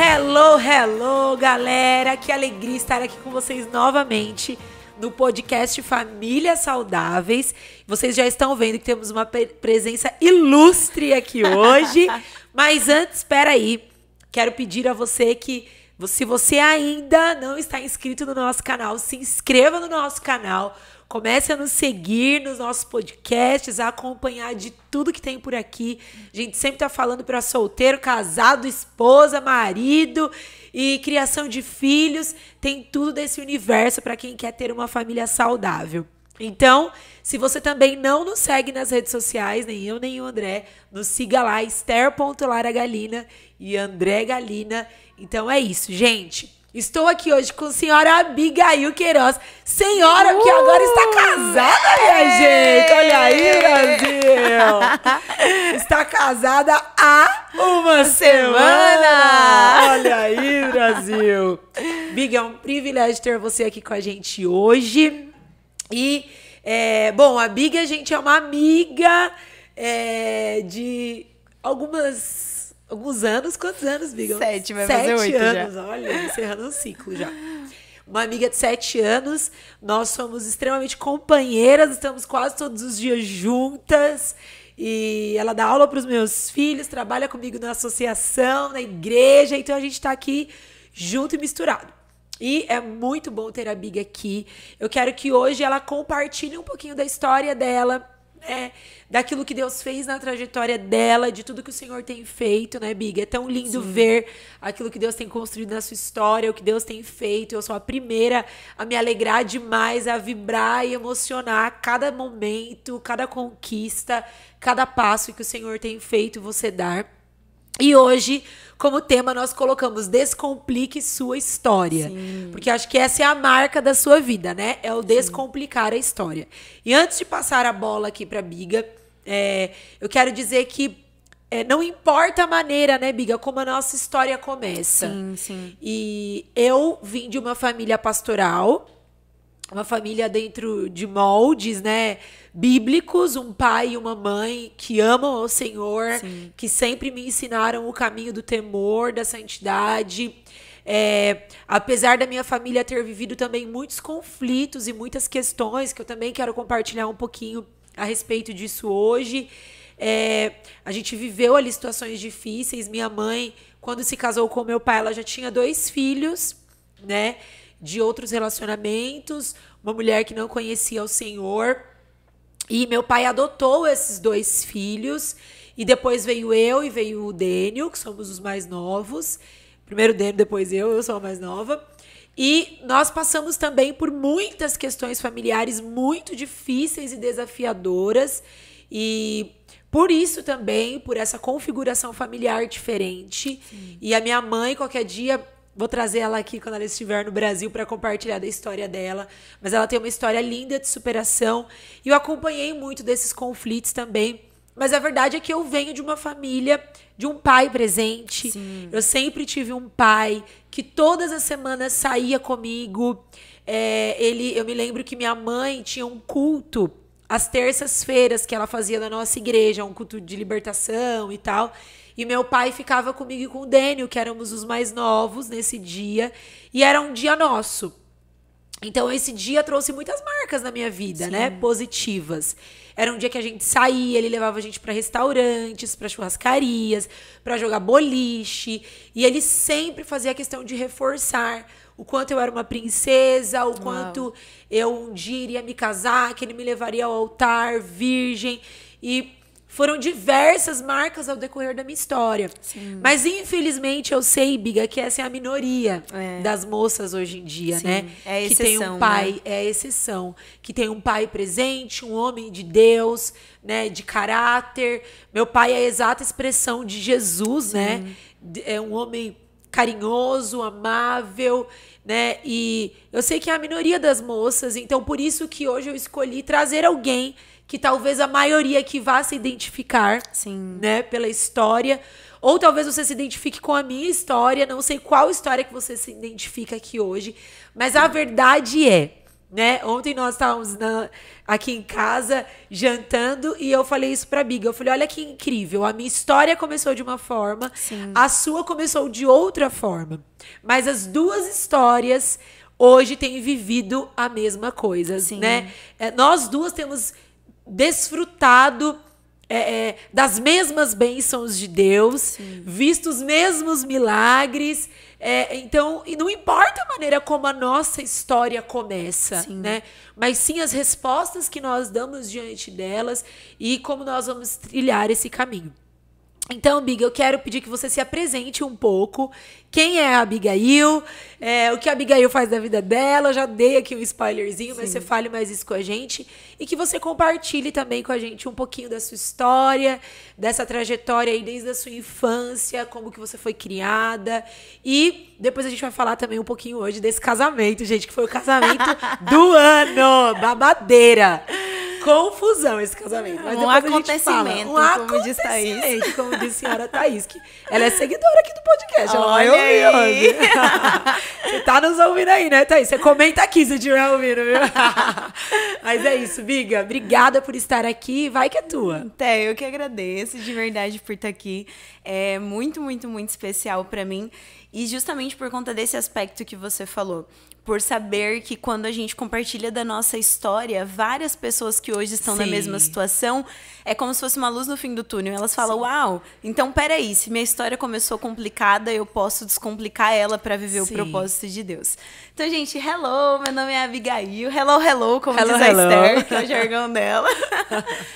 Hello, hello, galera! Que alegria estar aqui com vocês novamente no podcast Famílias Saudáveis. Vocês já estão vendo que temos uma presença ilustre aqui hoje. Mas antes, espera aí, quero pedir a você que se você ainda não está inscrito no nosso canal, se inscreva no nosso canal Comece a nos seguir nos nossos podcasts, a acompanhar de tudo que tem por aqui. A gente sempre tá falando para solteiro, casado, esposa, marido e criação de filhos. Tem tudo desse universo para quem quer ter uma família saudável. Então, se você também não nos segue nas redes sociais, nem eu nem o André, nos siga lá, esther.laragalina e André Galina. Então é isso, gente. Estou aqui hoje com a senhora Abigail Queiroz, senhora uh! que agora está uh! casada, minha Ei! gente. Olha aí, Brasil. está casada há uma semana. semana. Olha aí, Brasil. Big, é um privilégio ter você aqui com a gente hoje. E, é, bom, a Big, a gente é uma amiga é, de algumas alguns anos. Quantos anos, Bigos? Sete, vai sete fazer oito anos, já. olha, encerrando um ciclo já. Uma amiga de sete anos, nós somos extremamente companheiras, estamos quase todos os dias juntas. E ela dá aula para os meus filhos, trabalha comigo na associação, na igreja, então a gente está aqui junto e misturado. E é muito bom ter a Big aqui. Eu quero que hoje ela compartilhe um pouquinho da história dela, né, daquilo que Deus fez na trajetória dela, de tudo que o Senhor tem feito, né, Big? É tão lindo Sim. ver aquilo que Deus tem construído na sua história, o que Deus tem feito. Eu sou a primeira a me alegrar demais, a vibrar e emocionar cada momento, cada conquista, cada passo que o Senhor tem feito você dar. E hoje, como tema, nós colocamos Descomplique Sua História. Sim. Porque acho que essa é a marca da sua vida, né? É o descomplicar Sim. a história. E antes de passar a bola aqui para Biga, é, eu quero dizer que é, não importa a maneira, né, Biga, como a nossa história começa. Sim, sim. E eu vim de uma família pastoral, uma família dentro de moldes, né, bíblicos, um pai e uma mãe que amam ao Senhor, Sim. que sempre me ensinaram o caminho do temor, da santidade. É, apesar da minha família ter vivido também muitos conflitos e muitas questões, que eu também quero compartilhar um pouquinho a respeito disso hoje. É, a gente viveu ali situações difíceis. Minha mãe, quando se casou com meu pai, ela já tinha dois filhos, né? de outros relacionamentos, uma mulher que não conhecia o Senhor. E meu pai adotou esses dois filhos. E depois veio eu e veio o Dênio, que somos os mais novos. Primeiro o Dênio, depois eu, eu sou a mais nova. E nós passamos também por muitas questões familiares muito difíceis e desafiadoras. E por isso também, por essa configuração familiar diferente. Sim. E a minha mãe, qualquer dia, Vou trazer ela aqui quando ela estiver no Brasil para compartilhar da história dela. Mas ela tem uma história linda de superação. E eu acompanhei muito desses conflitos também. Mas a verdade é que eu venho de uma família, de um pai presente. Sim. Eu sempre tive um pai que todas as semanas saía comigo. É, ele, eu me lembro que minha mãe tinha um culto às terças-feiras que ela fazia na nossa igreja, um culto de libertação e tal. E meu pai ficava comigo e com o Daniel, que éramos os mais novos nesse dia. E era um dia nosso. Então esse dia trouxe muitas marcas na minha vida, né? Sim. né? Positivas. Era um dia que a gente saía, ele levava a gente para restaurantes, para churrascarias, para jogar boliche, e ele sempre fazia a questão de reforçar o quanto eu era uma princesa, o Uau. quanto eu um dia iria me casar, que ele me levaria ao altar virgem e foram diversas marcas ao decorrer da minha história. Sim. Mas infelizmente eu sei, Biga, que essa é a minoria é. das moças hoje em dia, Sim. né? É exceção, que tem um né? pai, né? é exceção, que tem um pai presente, um homem de Deus, né, de caráter. Meu pai é a exata expressão de Jesus, Sim. né? É um homem carinhoso, amável, né? E eu sei que é a minoria das moças, então por isso que hoje eu escolhi trazer alguém que talvez a maioria que vá se identificar, Sim. né, pela história, ou talvez você se identifique com a minha história, não sei qual história que você se identifica aqui hoje, mas a verdade é, né? Ontem nós estávamos na, aqui em casa jantando e eu falei isso pra Big, Eu falei: olha que incrível, a minha história começou de uma forma, Sim. a sua começou de outra forma. Mas as duas histórias hoje têm vivido a mesma coisa, Sim. né? É, nós duas temos desfrutado é, é, das mesmas bênçãos de Deus, Sim. visto os mesmos milagres. É, então, e não importa a maneira como a nossa história começa, sim. né? Mas sim as respostas que nós damos diante delas e como nós vamos trilhar esse caminho. Então, Big, eu quero pedir que você se apresente um pouco. Quem é a Abigail? É, o que a Abigail faz da vida dela? Eu já dei aqui um spoilerzinho, Sim. mas você fale mais isso com a gente. E que você compartilhe também com a gente um pouquinho da sua história, dessa trajetória aí desde a sua infância, como que você foi criada. E depois a gente vai falar também um pouquinho hoje desse casamento, gente, que foi o casamento do ano! Babadeira! confusão esse casamento. Mas um acontecimento, um como disse Thaís. Como disse a senhora Thaís, que ela é seguidora aqui do podcast. Olha ela vai ouvir hoje. Você tá nos ouvindo aí, né, Thaís? Você comenta aqui se estiver ouvindo, viu? Mas é isso, Biga. Obrigada por estar aqui. Vai que é tua. Até eu que agradeço de verdade por estar aqui. É muito, muito, muito especial para mim. E justamente por conta desse aspecto que você falou por saber que quando a gente compartilha da nossa história, várias pessoas que hoje estão Sim. na mesma situação, é como se fosse uma luz no fim do túnel. Elas falam: Sim. "Uau, então peraí, se minha história começou complicada, eu posso descomplicar ela para viver Sim. o propósito de Deus". Então, gente, hello, meu nome é Abigail. Hello, hello, como hello, diz a Esther, que é o jargão dela.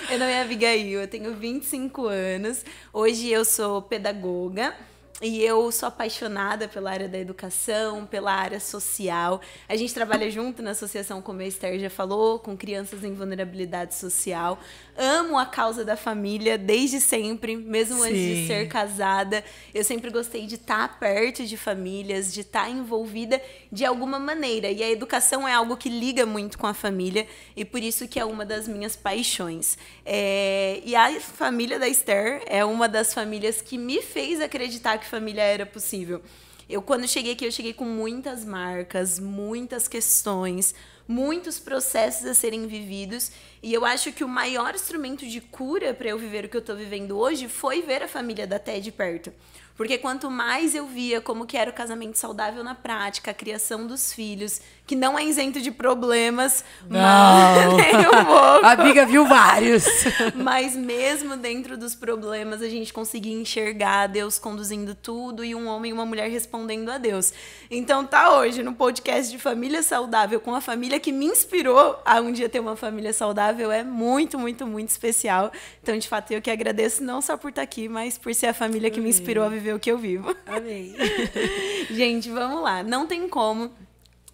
meu nome é Abigail, eu tenho 25 anos. Hoje eu sou pedagoga. E eu sou apaixonada pela área da educação, pela área social. A gente trabalha junto na associação, como a Esther já falou, com crianças em vulnerabilidade social. Amo a causa da família desde sempre, mesmo Sim. antes de ser casada. Eu sempre gostei de estar tá perto de famílias, de estar tá envolvida de alguma maneira. E a educação é algo que liga muito com a família e por isso que é uma das minhas paixões. É... E a família da Esther é uma das famílias que me fez acreditar que família era possível. Eu, quando cheguei aqui, eu cheguei com muitas marcas, muitas questões, muitos processos a serem vividos. E eu acho que o maior instrumento de cura para eu viver o que eu estou vivendo hoje foi ver a família da Té de perto. Porque quanto mais eu via como que era o casamento saudável na prática, a criação dos filhos, que não é isento de problemas, não. mas nem um pouco. A Biga viu vários. mas mesmo dentro dos problemas, a gente conseguia enxergar Deus conduzindo tudo e um homem e uma mulher respondendo a Deus. Então tá hoje no podcast de Família Saudável com a família que me inspirou a um dia ter uma família saudável é muito, muito, muito especial. Então, de fato, eu que agradeço não só por estar tá aqui, mas por ser a família que Amém. me inspirou a viver o que eu vivo. Amém. gente, vamos lá. Não tem como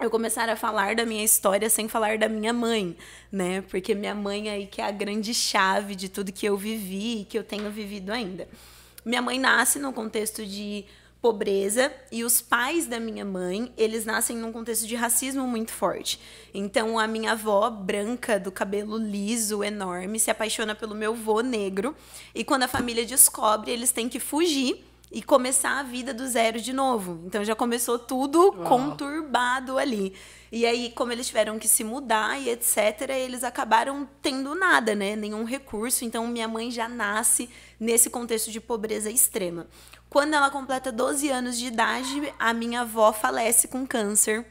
eu começar a falar da minha história sem falar da minha mãe, né? Porque minha mãe aí que é a grande chave de tudo que eu vivi e que eu tenho vivido ainda. Minha mãe nasce num contexto de pobreza e os pais da minha mãe, eles nascem num contexto de racismo muito forte. Então a minha avó branca do cabelo liso enorme se apaixona pelo meu vô negro e quando a família descobre, eles têm que fugir e começar a vida do zero de novo. Então já começou tudo Uau. conturbado ali. E aí, como eles tiveram que se mudar e etc., eles acabaram tendo nada, né? Nenhum recurso. Então, minha mãe já nasce nesse contexto de pobreza extrema. Quando ela completa 12 anos de idade, a minha avó falece com câncer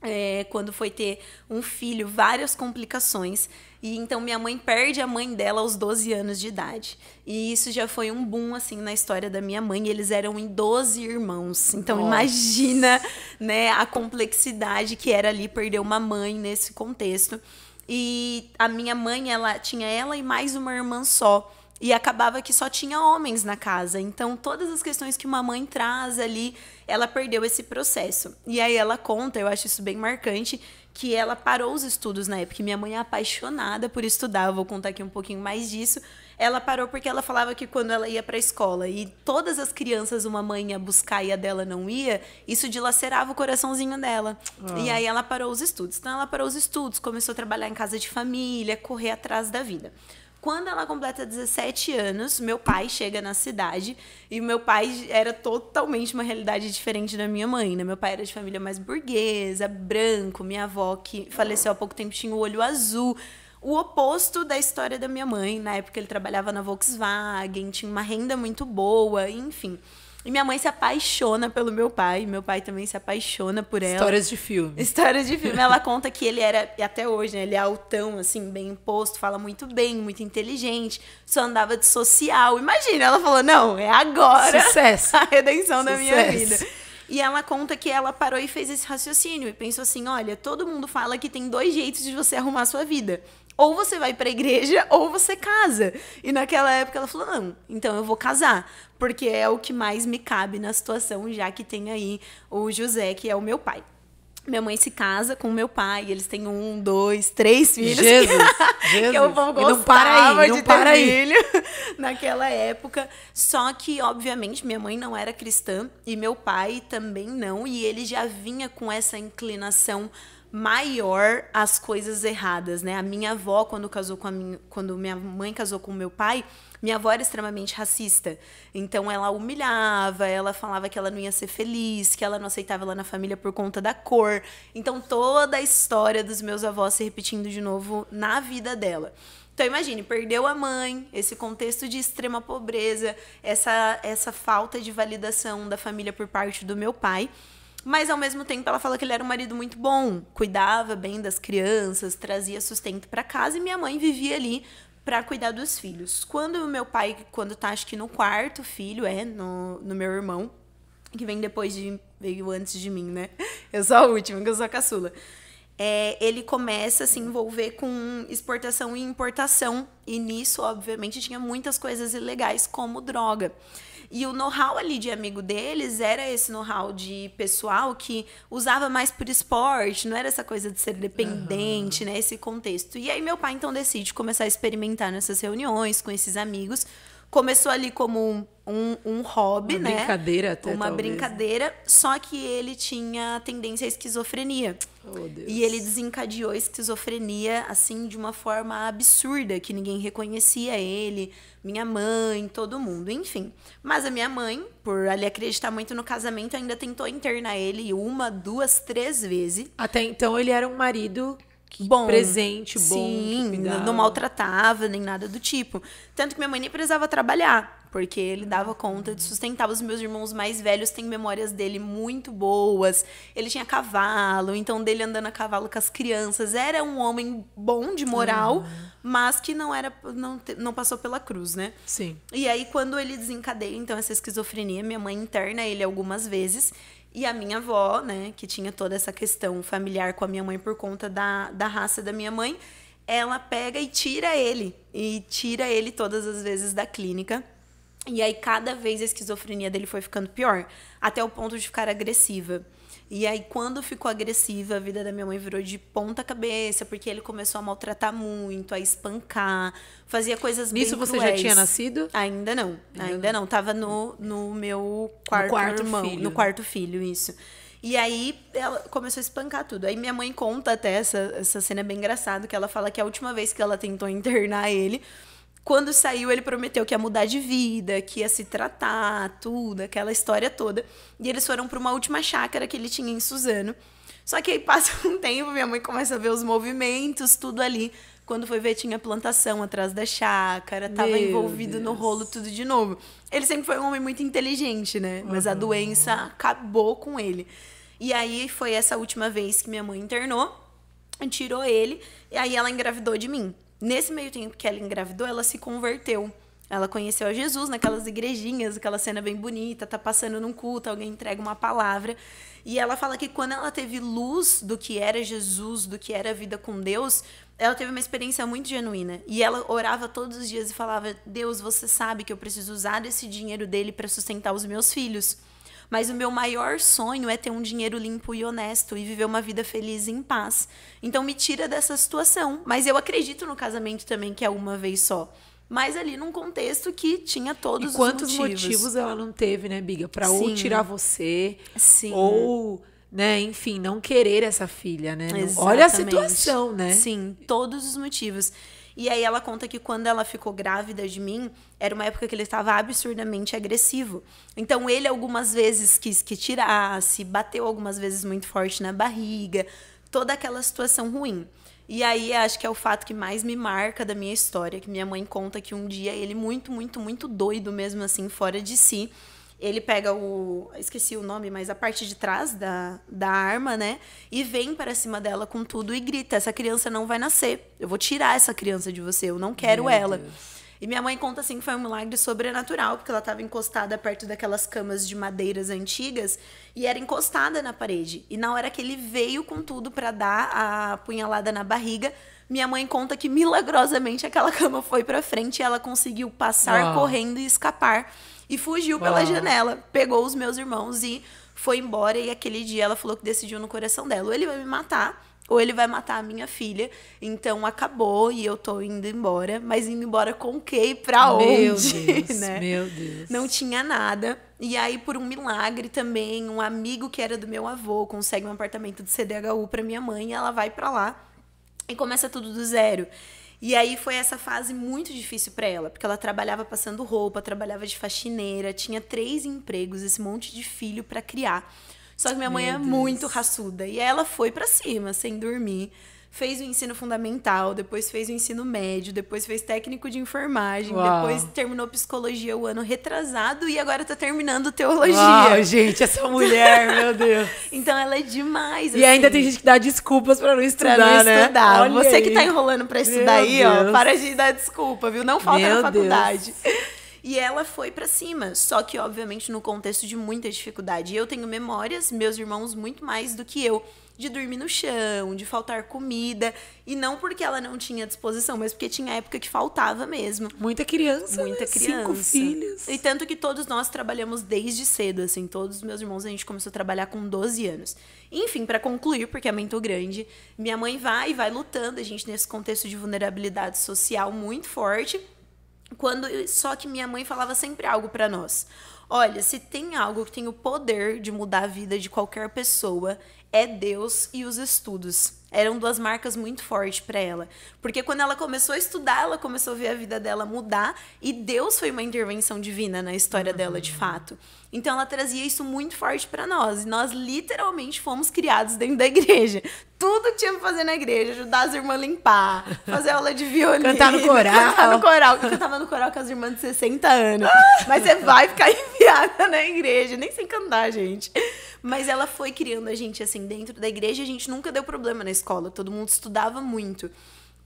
é, quando foi ter um filho, várias complicações. E então minha mãe perde a mãe dela aos 12 anos de idade. E isso já foi um boom, assim, na história da minha mãe. Eles eram em 12 irmãos. Então Nossa. imagina, né, a complexidade que era ali perder uma mãe nesse contexto. E a minha mãe, ela tinha ela e mais uma irmã só. E acabava que só tinha homens na casa. Então, todas as questões que uma mãe traz ali, ela perdeu esse processo. E aí ela conta, eu acho isso bem marcante, que ela parou os estudos na época. Minha mãe é apaixonada por estudar, eu vou contar aqui um pouquinho mais disso. Ela parou porque ela falava que quando ela ia para a escola e todas as crianças uma mãe ia buscar e a dela não ia, isso dilacerava o coraçãozinho dela. Ah. E aí ela parou os estudos. Então ela parou os estudos, começou a trabalhar em casa de família, correr atrás da vida. Quando ela completa 17 anos, meu pai chega na cidade e meu pai era totalmente uma realidade diferente da minha mãe, né? Meu pai era de família mais burguesa, branco, minha avó que faleceu há pouco tempo tinha o olho azul. O oposto da história da minha mãe, na época ele trabalhava na Volkswagen, tinha uma renda muito boa, enfim. E minha mãe se apaixona pelo meu pai, meu pai também se apaixona por ela. Histórias de filme. Histórias de filme. Ela conta que ele era, e até hoje, né, ele é altão, assim, bem imposto, fala muito bem, muito inteligente, só andava de social. Imagina, ela falou: não, é agora. Sucesso. A redenção Sucesso. da minha vida. E ela conta que ela parou e fez esse raciocínio e pensou assim: olha, todo mundo fala que tem dois jeitos de você arrumar sua vida ou você vai para a igreja ou você casa. E naquela época ela falou: não, então eu vou casar, porque é o que mais me cabe na situação, já que tem aí o José, que é o meu pai. Minha mãe se casa com meu pai, eles têm um, dois, três filhos. Jesus, que, Jesus. que eu vou gostar. não para aí, não de para aí. filho naquela época. Só que, obviamente, minha mãe não era cristã e meu pai também não. E ele já vinha com essa inclinação maior as coisas erradas, né? A minha avó, quando casou com a minha, quando minha mãe casou com meu pai, minha avó era extremamente racista. Então ela humilhava, ela falava que ela não ia ser feliz, que ela não aceitava ela na família por conta da cor. Então toda a história dos meus avós se repetindo de novo na vida dela. Então imagine, perdeu a mãe, esse contexto de extrema pobreza, essa essa falta de validação da família por parte do meu pai. Mas ao mesmo tempo ela fala que ele era um marido muito bom, cuidava bem das crianças, trazia sustento para casa e minha mãe vivia ali para cuidar dos filhos. Quando meu pai, quando tá acho que no quarto filho, é, no, no meu irmão, que vem depois de veio antes de mim, né? Eu sou a última, que eu sou a caçula. É, ele começa a se envolver com exportação e importação. E nisso, obviamente, tinha muitas coisas ilegais, como droga. E o know-how ali de amigo deles era esse know-how de pessoal que usava mais por esporte, não era essa coisa de ser dependente, uhum. né? Esse contexto. E aí meu pai então decide começar a experimentar nessas reuniões com esses amigos começou ali como um, um, um hobby, uma né? Brincadeira até, Uma talvez. brincadeira, só que ele tinha tendência à esquizofrenia. Oh, Deus. E ele desencadeou a esquizofrenia, assim, de uma forma absurda, que ninguém reconhecia ele, minha mãe, todo mundo, enfim. Mas a minha mãe, por ali acreditar muito no casamento, ainda tentou internar ele uma, duas, três vezes. Até então ele era um marido bom, presente, bom. Sim, não maltratava nem nada do tipo. Tanto que minha mãe nem precisava trabalhar, porque ele dava conta de sustentar. Os meus irmãos mais velhos têm memórias dele muito boas. Ele tinha cavalo, então dele andando a cavalo com as crianças. Era um homem bom de moral, ah. mas que não era não, não passou pela cruz, né? Sim. E aí quando ele desencadeia então essa esquizofrenia, minha mãe interna ele algumas vezes. E a minha avó, né, que tinha toda essa questão familiar com a minha mãe por conta da, da raça da minha mãe, ela pega e tira ele. E tira ele todas as vezes da clínica. E aí, cada vez a esquizofrenia dele foi ficando pior, até o ponto de ficar agressiva. E aí, quando ficou agressiva, a vida da minha mãe virou de ponta cabeça, porque ele começou a maltratar muito, a espancar, fazia coisas Nisso bem Nisso você já tinha nascido? Ainda não, ainda, ainda não. não. Tava no, no meu quarto, no quarto irmão, filho. no quarto filho, isso. E aí ela começou a espancar tudo. Aí minha mãe conta até essa, essa cena é bem engraçada, que ela fala que a última vez que ela tentou internar ele, quando saiu, ele prometeu que ia mudar de vida, que ia se tratar, tudo, aquela história toda. E eles foram para uma última chácara que ele tinha em Suzano. Só que aí passa um tempo, minha mãe começa a ver os movimentos, tudo ali. Quando foi ver, tinha plantação atrás da chácara, tava Meu envolvido Deus. no rolo tudo de novo. Ele sempre foi um homem muito inteligente, né? Mas a uhum. doença acabou com ele. E aí foi essa última vez que minha mãe internou, tirou ele, e aí ela engravidou de mim. Nesse meio tempo que ela engravidou, ela se converteu. Ela conheceu a Jesus naquelas igrejinhas, aquela cena bem bonita, tá passando num culto, alguém entrega uma palavra. E ela fala que quando ela teve luz do que era Jesus, do que era a vida com Deus, ela teve uma experiência muito genuína. E ela orava todos os dias e falava: Deus, você sabe que eu preciso usar esse dinheiro dele para sustentar os meus filhos. Mas o meu maior sonho é ter um dinheiro limpo e honesto e viver uma vida feliz e em paz. Então me tira dessa situação. Mas eu acredito no casamento também, que é uma vez só mas ali num contexto que tinha todos e quantos os motivos. motivos ela não teve, né, Biga, para ou tirar você, Sim. ou né, enfim, não querer essa filha, né? Exatamente. Olha a situação, né? Sim, todos os motivos. E aí ela conta que quando ela ficou grávida de mim, era uma época que ele estava absurdamente agressivo. Então ele algumas vezes quis que tirasse, bateu algumas vezes muito forte na barriga, toda aquela situação ruim. E aí acho que é o fato que mais me marca da minha história, que minha mãe conta que um dia ele muito, muito, muito doido mesmo assim, fora de si, ele pega o. Esqueci o nome, mas a parte de trás da, da arma, né? E vem para cima dela com tudo e grita: Essa criança não vai nascer. Eu vou tirar essa criança de você. Eu não quero Meu ela. Deus. E minha mãe conta assim que foi um milagre sobrenatural, porque ela estava encostada perto daquelas camas de madeiras antigas e era encostada na parede. E na hora que ele veio com tudo para dar a punhalada na barriga, minha mãe conta que milagrosamente aquela cama foi para frente e ela conseguiu passar ah. correndo e escapar e fugiu pela janela, pegou os meus irmãos e foi embora. E aquele dia ela falou que decidiu no coração dela: ou ele vai me matar, ou ele vai matar a minha filha. Então acabou e eu tô indo embora, mas indo embora com o quê pra meu onde? Deus, né? Meu Deus. Não tinha nada. E aí, por um milagre também, um amigo que era do meu avô consegue um apartamento de CDHU pra minha mãe e ela vai para lá e começa tudo do zero. E aí foi essa fase muito difícil para ela, porque ela trabalhava passando roupa, trabalhava de faxineira, tinha três empregos, esse monte de filho para criar. Só que minha é Meu mãe Deus. é muito raçuda e ela foi para cima, sem dormir fez o ensino fundamental, depois fez o ensino médio, depois fez técnico de enfermagem, Uau. depois terminou psicologia o ano retrasado e agora tá terminando teologia. Uau, gente, essa mulher, meu Deus. então ela é demais. E assim. ainda tem gente que dá desculpas para não estudar, pra não né? estudar. Olha Você aí. que tá enrolando para estudar meu aí, Deus. ó, para de dar desculpa, viu? Não falta meu na faculdade. Deus. E ela foi para cima, só que obviamente no contexto de muita dificuldade. Eu tenho memórias, meus irmãos muito mais do que eu de dormir no chão, de faltar comida. E não porque ela não tinha disposição, mas porque tinha época que faltava mesmo. Muita criança. Muita né? criança. Cinco filhos. E tanto que todos nós trabalhamos desde cedo, assim. Todos os meus irmãos a gente começou a trabalhar com 12 anos. Enfim, para concluir, porque é muito grande, minha mãe vai e vai lutando, a gente nesse contexto de vulnerabilidade social muito forte. Quando só que minha mãe falava sempre algo para nós Olha, se tem algo que tem o poder de mudar a vida de qualquer pessoa, é Deus e os estudos. Eram duas marcas muito fortes para ela. Porque quando ela começou a estudar, ela começou a ver a vida dela mudar e Deus foi uma intervenção divina na história uhum. dela de fato. Então ela trazia isso muito forte para nós. E nós literalmente fomos criados dentro da igreja. Tudo tinha pra fazer na igreja, ajudar as irmãs a limpar, fazer aula de violino. Cantar no coral. Cantar no coral. Eu cantava no coral com as irmãs de 60 anos. Mas você vai ficar enviada na igreja. Nem sem cantar, gente. Mas ela foi criando a gente, assim, dentro da igreja, a gente nunca deu problema na escola, todo mundo estudava muito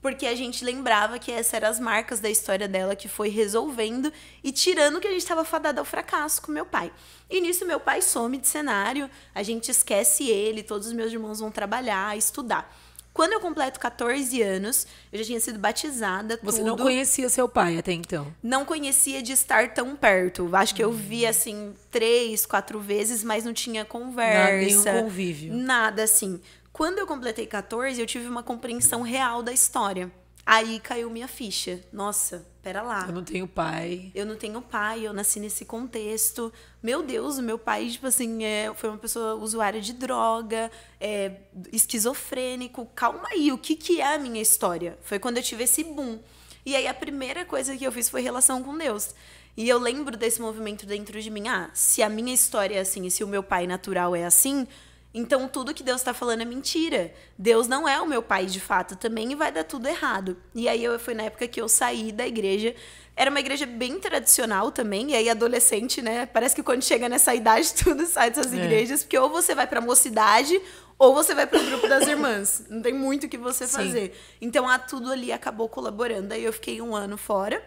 porque a gente lembrava que essas eram as marcas da história dela que foi resolvendo e tirando que a gente estava fadada ao fracasso com meu pai. E nisso meu pai some de cenário, a gente esquece ele, todos os meus irmãos vão trabalhar, estudar. Quando eu completo 14 anos, eu já tinha sido batizada. Você tudo. não conhecia seu pai até então? Não conhecia de estar tão perto. Acho hum. que eu vi hum. assim três, quatro vezes, mas não tinha conversa. Nada, nenhum convívio. Nada assim. Quando eu completei 14, eu tive uma compreensão real da história. Aí caiu minha ficha. Nossa, pera lá. Eu não tenho pai. Eu não tenho pai, eu nasci nesse contexto. Meu Deus, o meu pai, tipo assim, é, foi uma pessoa usuária de droga, é, esquizofrênico. Calma aí, o que, que é a minha história? Foi quando eu tive esse boom. E aí a primeira coisa que eu fiz foi relação com Deus. E eu lembro desse movimento dentro de mim. Ah, se a minha história é assim, se o meu pai natural é assim, então tudo que Deus está falando é mentira. Deus não é o meu pai de fato também e vai dar tudo errado. E aí eu foi na época que eu saí da igreja. Era uma igreja bem tradicional também, e aí adolescente, né? Parece que quando chega nessa idade tudo sai dessas é. igrejas, é. porque ou você vai para mocidade ou você vai para o grupo das irmãs. Não tem muito o que você fazer. Então a tudo ali acabou colaborando. Aí eu fiquei um ano fora.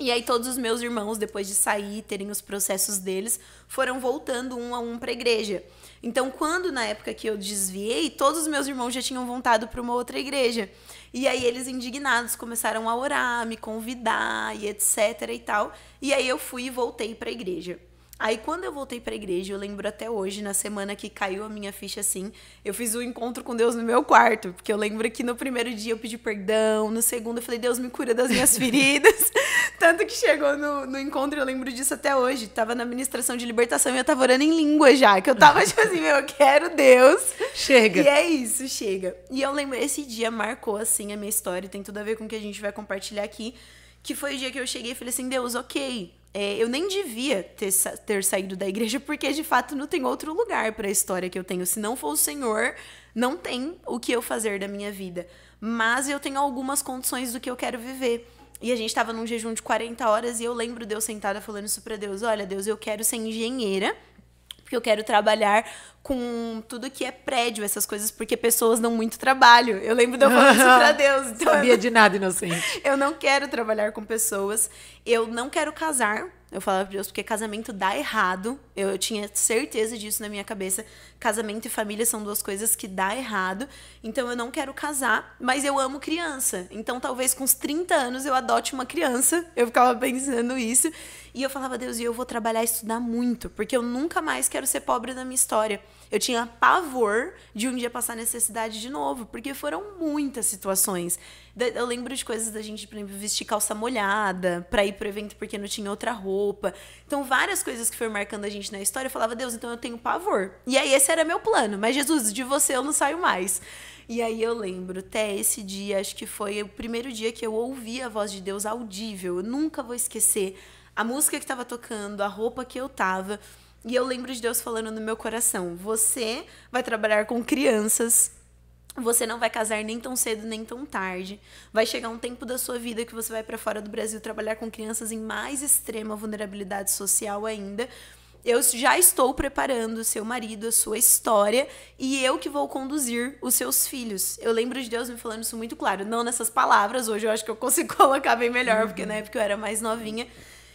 E aí todos os meus irmãos, depois de sair, terem os processos deles, foram voltando um a um para a igreja. Então, quando na época que eu desviei, todos os meus irmãos já tinham voltado para uma outra igreja. E aí eles indignados começaram a orar, me convidar e etc e tal. E aí eu fui e voltei para a igreja. Aí quando eu voltei para a igreja, eu lembro até hoje, na semana que caiu a minha ficha assim, eu fiz o um encontro com Deus no meu quarto, porque eu lembro que no primeiro dia eu pedi perdão, no segundo eu falei, Deus me cura das minhas feridas. Tanto que chegou no, no encontro, eu lembro disso até hoje. Tava na ministração de libertação e eu tava orando em língua já, que eu tava tipo assim, meu, eu quero Deus. Chega. E é isso, chega. E eu lembro, esse dia marcou assim a minha história, tem tudo a ver com o que a gente vai compartilhar aqui, que foi o dia que eu cheguei e falei assim, Deus, ok, é, eu nem devia ter, ter saído da igreja, porque de fato não tem outro lugar para a história que eu tenho. Se não for o Senhor, não tem o que eu fazer da minha vida. Mas eu tenho algumas condições do que eu quero viver. E a gente estava num jejum de 40 horas e eu lembro de eu sentada falando isso para Deus: Olha, Deus, eu quero ser engenheira porque eu quero trabalhar com tudo que é prédio, essas coisas, porque pessoas dão muito trabalho. Eu lembro de eu falar isso pra Deus. Então Sabia de nada inocente. Eu não quero trabalhar com pessoas, eu não quero casar, eu falava pra Deus, porque casamento dá errado. Eu, eu, tinha certeza disso na minha cabeça. Casamento e família são duas coisas que dá errado. Então eu não quero casar, mas eu amo criança. Então talvez com os 30 anos eu adote uma criança. Eu ficava pensando isso. E eu falava, Deus, e eu vou trabalhar e estudar muito, porque eu nunca mais quero ser pobre na minha história. Eu tinha pavor de um dia passar necessidade de novo, porque foram muitas situações. Eu lembro de coisas da gente, por exemplo, vestir calça molhada para ir pro evento porque não tinha outra roupa. Então, várias coisas que foram marcando a gente na história, eu falava, Deus, então eu tenho pavor. E aí, esse era meu plano. Mas, Jesus, de você eu não saio mais. E aí eu lembro, até esse dia, acho que foi o primeiro dia que eu ouvi a voz de Deus audível. Eu nunca vou esquecer a música que estava tocando, a roupa que eu tava. E eu lembro de Deus falando no meu coração: você vai trabalhar com crianças. Você não vai casar nem tão cedo nem tão tarde. Vai chegar um tempo da sua vida que você vai para fora do Brasil trabalhar com crianças em mais extrema vulnerabilidade social ainda. Eu já estou preparando o seu marido, a sua história, e eu que vou conduzir os seus filhos. Eu lembro de Deus me falando isso muito claro, não nessas palavras, hoje eu acho que eu consigo colocar bem melhor, porque na né, época uhum. eu era mais novinha.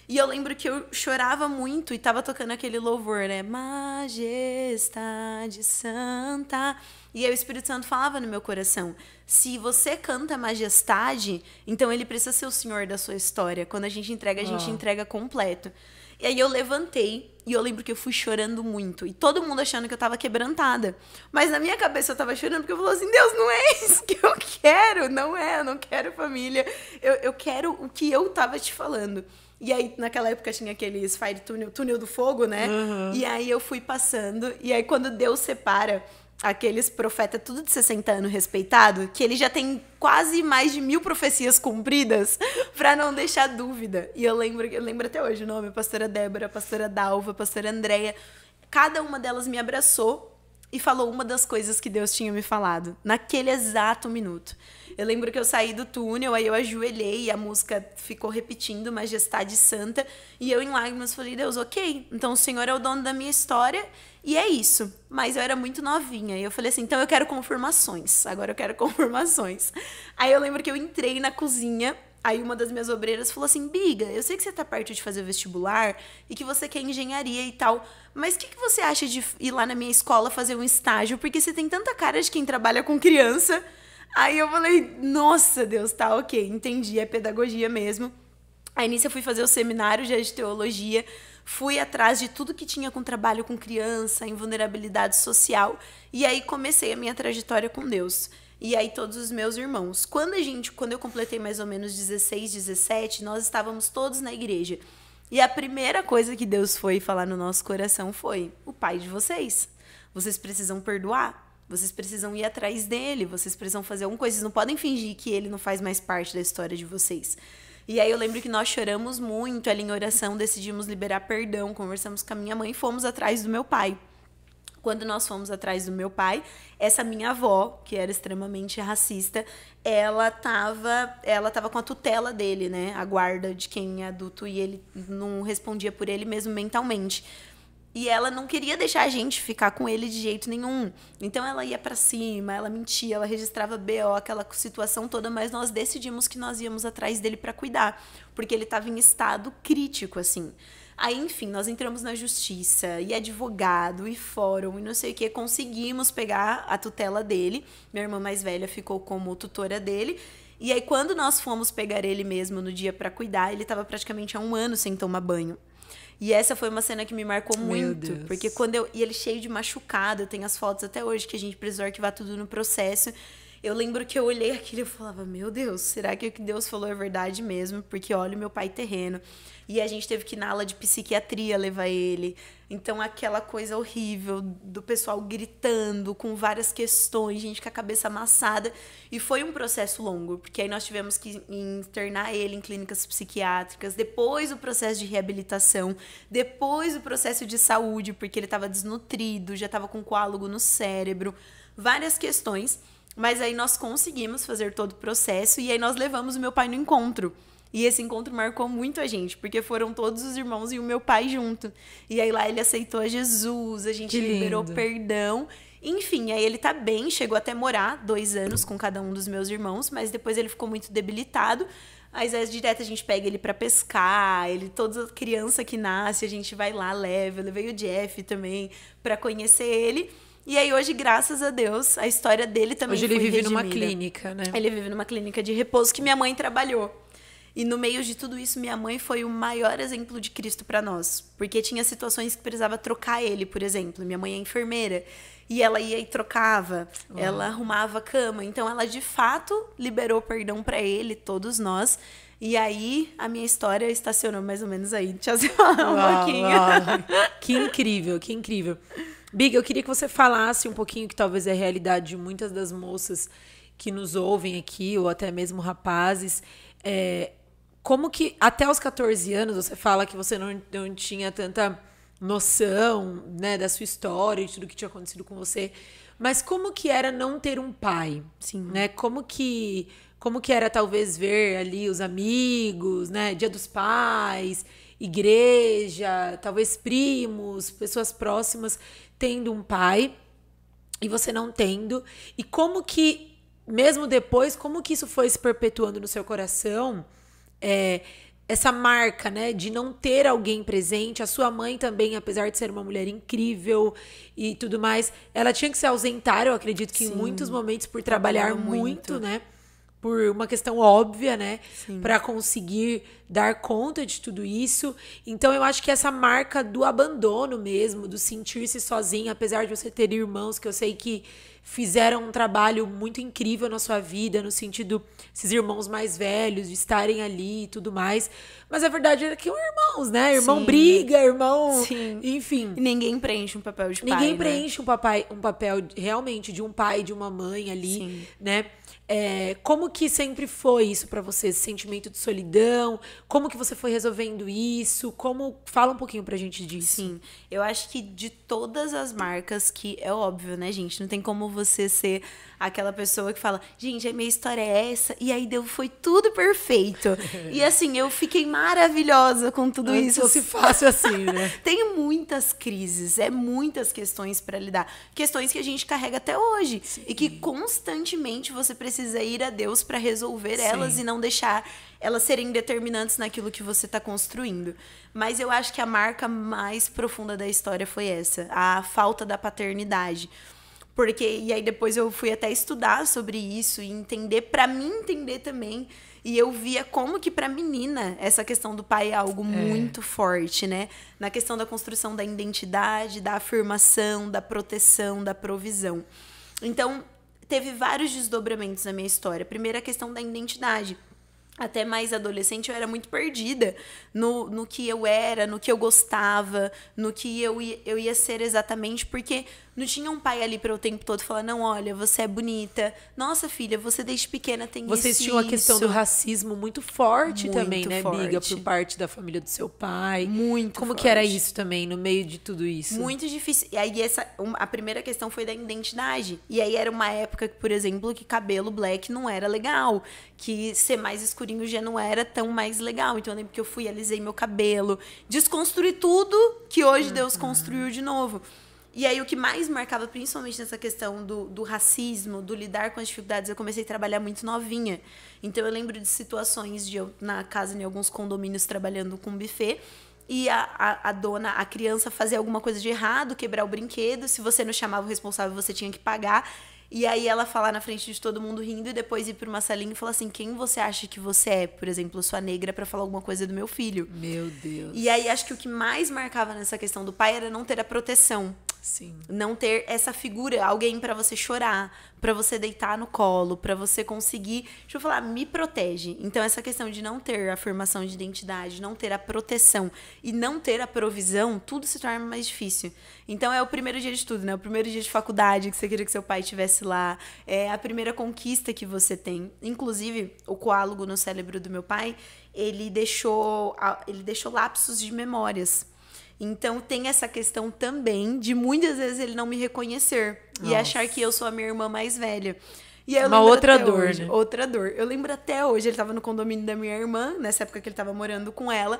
E eu lembro que eu chorava muito e tava tocando aquele louvor, né? Majestade Santa. E aí o Espírito Santo falava no meu coração: se você canta majestade, então ele precisa ser o senhor da sua história. Quando a gente entrega, a gente oh. entrega completo. E aí eu levantei e eu lembro que eu fui chorando muito. E todo mundo achando que eu tava quebrantada. Mas na minha cabeça eu tava chorando porque eu falou assim: Deus, não é isso que eu quero. Não é, eu não quero família. Eu, eu quero o que eu tava te falando. E aí, naquela época, tinha aqueles fire túnel, túnel do fogo, né? Uhum. E aí eu fui passando. E aí, quando Deus separa aqueles profetas, tudo de 60 anos respeitado, que ele já tem quase mais de mil profecias cumpridas, para não deixar dúvida. E eu lembro, eu lembro até hoje o nome: Pastora Débora, Pastora Dalva, Pastora Andréia. Cada uma delas me abraçou e falou uma das coisas que Deus tinha me falado, naquele exato minuto. Eu lembro que eu saí do túnel, aí eu ajoelhei e a música ficou repetindo Majestade Santa. E eu, em lágrimas, falei: Deus, ok, então o Senhor é o dono da minha história e é isso. Mas eu era muito novinha. E eu falei assim: então eu quero confirmações. Agora eu quero confirmações. Aí eu lembro que eu entrei na cozinha. Aí uma das minhas obreiras falou assim: Biga, eu sei que você tá perto de fazer vestibular e que você quer engenharia e tal, mas o que, que você acha de ir lá na minha escola fazer um estágio? Porque você tem tanta cara de quem trabalha com criança. Aí eu falei, nossa, Deus, tá ok, entendi, é pedagogia mesmo. Aí nisso eu fui fazer o seminário de teologia, fui atrás de tudo que tinha com trabalho com criança, em vulnerabilidade social, e aí comecei a minha trajetória com Deus. E aí todos os meus irmãos. Quando a gente, quando eu completei mais ou menos 16, 17, nós estávamos todos na igreja. E a primeira coisa que Deus foi falar no nosso coração foi: "O pai de vocês, vocês precisam perdoar". Vocês precisam ir atrás dele, vocês precisam fazer alguma coisa, vocês não podem fingir que ele não faz mais parte da história de vocês. E aí eu lembro que nós choramos muito ali em oração, decidimos liberar perdão, conversamos com a minha mãe e fomos atrás do meu pai. Quando nós fomos atrás do meu pai, essa minha avó, que era extremamente racista, ela tava, ela tava com a tutela dele, né? A guarda de quem é adulto e ele não respondia por ele mesmo mentalmente. E ela não queria deixar a gente ficar com ele de jeito nenhum. Então ela ia para cima, ela mentia, ela registrava BO, aquela situação toda, mas nós decidimos que nós íamos atrás dele para cuidar, porque ele estava em estado crítico assim. Aí, enfim, nós entramos na justiça, e advogado, e fórum, e não sei o que, conseguimos pegar a tutela dele. Minha irmã mais velha ficou como tutora dele. E aí, quando nós fomos pegar ele mesmo no dia para cuidar, ele estava praticamente há um ano sem tomar banho. E essa foi uma cena que me marcou muito. Porque quando eu. E ele cheio de machucado, eu tenho as fotos até hoje que a gente precisou arquivar tudo no processo. Eu lembro que eu olhei aquilo e falava, meu Deus, será que o que Deus falou é verdade mesmo? Porque olha o meu pai terreno. E a gente teve que ir na aula de psiquiatria levar ele. Então, aquela coisa horrível do pessoal gritando, com várias questões, gente com a cabeça amassada. E foi um processo longo, porque aí nós tivemos que internar ele em clínicas psiquiátricas, depois o processo de reabilitação, depois o processo de saúde, porque ele estava desnutrido, já estava com coálogo no cérebro, várias questões. Mas aí nós conseguimos fazer todo o processo e aí nós levamos o meu pai no encontro. E esse encontro marcou muito a gente, porque foram todos os irmãos e o meu pai junto. E aí lá ele aceitou a Jesus, a gente liberou perdão. Enfim, aí ele tá bem, chegou até morar dois anos com cada um dos meus irmãos, mas depois ele ficou muito debilitado. Às vezes direto a gente pega ele para pescar, ele toda criança que nasce, a gente vai lá, leva. Eu levei o Jeff também para conhecer ele. E aí hoje, graças a Deus, a história dele também Hoje ele vive redimida. numa clínica, né? Ele vive numa clínica de repouso que minha mãe trabalhou. E no meio de tudo isso, minha mãe foi o maior exemplo de Cristo para nós, porque tinha situações que precisava trocar ele, por exemplo. Minha mãe é enfermeira e ela ia e trocava, uhum. ela arrumava a cama. Então ela de fato liberou perdão para ele, todos nós. E aí a minha história estacionou mais ou menos aí. Deixa eu falar um uau, pouquinho. Uau. Que incrível, que incrível. Big, eu queria que você falasse um pouquinho que talvez é a realidade de muitas das moças que nos ouvem aqui, ou até mesmo rapazes. É, como que até os 14 anos você fala que você não, não tinha tanta noção né, da sua história e tudo que tinha acontecido com você. Mas como que era não ter um pai? Sim. Né? Como que como que era talvez ver ali os amigos, né, Dia dos Pais, igreja, talvez primos, pessoas próximas tendo um pai e você não tendo, e como que, mesmo depois, como que isso foi se perpetuando no seu coração, é, essa marca, né, de não ter alguém presente, a sua mãe também, apesar de ser uma mulher incrível e tudo mais, ela tinha que se ausentar, eu acredito que Sim, em muitos momentos por trabalhar muito, muito, né, por uma questão óbvia, né, para conseguir dar conta de tudo isso. Então eu acho que essa marca do abandono mesmo, do sentir-se sozinho, apesar de você ter irmãos que eu sei que fizeram um trabalho muito incrível na sua vida, no sentido esses irmãos mais velhos de estarem ali e tudo mais. Mas a verdade era é que eram irmãos, né? Irmão Sim. briga, irmão. Sim. Enfim. E ninguém preenche um papel de pai. Ninguém preenche né? um, papai, um papel realmente de um pai, de uma mãe ali, Sim. né? É, como que sempre foi isso para você? Esse sentimento de solidão, como que você foi resolvendo isso? Como fala um pouquinho pra gente disso? Sim. Eu acho que de todas as marcas que é óbvio, né, gente, não tem como você ser aquela pessoa que fala: "Gente, a minha história é essa e aí deu foi tudo perfeito". e assim, eu fiquei maravilhosa com tudo Antes isso. se fácil assim, né? tem muitas crises, é muitas questões para lidar, questões que a gente carrega até hoje Sim. e que constantemente você precisa ir a Deus para resolver Sim. elas e não deixar elas serem determinantes naquilo que você está construindo. Mas eu acho que a marca mais profunda da história foi essa, a falta da paternidade. Porque e aí depois eu fui até estudar sobre isso e entender para mim entender também, e eu via como que para menina essa questão do pai é algo é. muito forte, né? Na questão da construção da identidade, da afirmação, da proteção, da provisão. Então, teve vários desdobramentos na minha história. Primeiro a questão da identidade até mais adolescente, eu era muito perdida no, no que eu era, no que eu gostava, no que eu ia, eu ia ser exatamente, porque não tinha um pai ali para o tempo todo falar: não, olha, você é bonita, nossa filha, você desde pequena tem Vocês isso. Vocês tinham a questão do racismo muito forte muito também, né, forte. amiga, por parte da família do seu pai. Muito. Como forte. que era isso também, no meio de tudo isso? Muito difícil. E aí, essa, a primeira questão foi da identidade. E aí era uma época, por exemplo, que cabelo black não era legal, que ser mais escuro escurinho já não era tão mais legal. Então eu lembro que eu fui, alisei meu cabelo, desconstruí tudo que hoje uhum. Deus construiu de novo. E aí o que mais marcava, principalmente nessa questão do, do racismo, do lidar com as dificuldades, eu comecei a trabalhar muito novinha. Então eu lembro de situações de eu na casa, em alguns condomínios, trabalhando com buffet e a, a, a, dona, a criança fazer alguma coisa de errado, quebrar o brinquedo, se você não chamava o responsável, você tinha que pagar. E aí ela falar na frente de todo mundo rindo e depois ir pra uma salinha e falar assim: quem você acha que você é? Por exemplo, eu sou a negra para falar alguma coisa do meu filho. Meu Deus. E aí acho que o que mais marcava nessa questão do pai era não ter a proteção. Sim. Não ter essa figura, alguém para você chorar, para você deitar no colo, para você conseguir, deixa eu falar, me protege. Então essa questão de não ter a afirmação de identidade, não ter a proteção e não ter a provisão, tudo se torna mais difícil. Então é o primeiro dia de tudo, né? O primeiro dia de faculdade que você queria que seu pai estivesse lá, é a primeira conquista que você tem. Inclusive, o coálogo no cérebro do meu pai, ele deixou, ele deixou lapsos de memórias. Então tem essa questão também de muitas vezes ele não me reconhecer Nossa. e achar que eu sou a minha irmã mais velha. E Uma outra dor, hoje, né? Outra dor. Eu lembro até hoje, ele estava no condomínio da minha irmã, nessa época que ele estava morando com ela.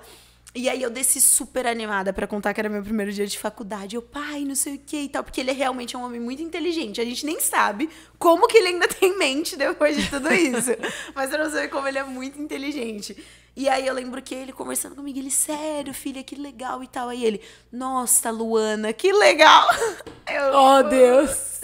E aí eu desci super animada para contar que era meu primeiro dia de faculdade. Eu, pai, não sei o que e tal. Porque ele realmente é um homem muito inteligente. A gente nem sabe como que ele ainda tem mente depois de tudo isso. Mas eu não sei como ele é muito inteligente. E aí eu lembro que ele conversando comigo, ele, sério, filha, que legal e tal. Aí ele, nossa, Luana, que legal! Eu, oh, Deus!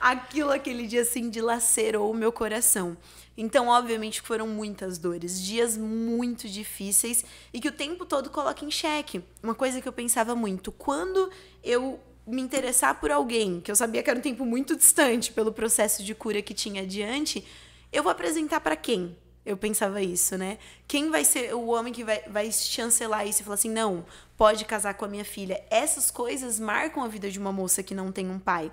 Aquilo aquele dia assim dilacerou o meu coração. Então, obviamente, foram muitas dores, dias muito difíceis e que o tempo todo coloca em xeque. Uma coisa que eu pensava muito, quando eu me interessar por alguém, que eu sabia que era um tempo muito distante pelo processo de cura que tinha adiante, eu vou apresentar para quem? Eu pensava isso, né? Quem vai ser o homem que vai, vai chancelar isso e falar assim: não, pode casar com a minha filha? Essas coisas marcam a vida de uma moça que não tem um pai.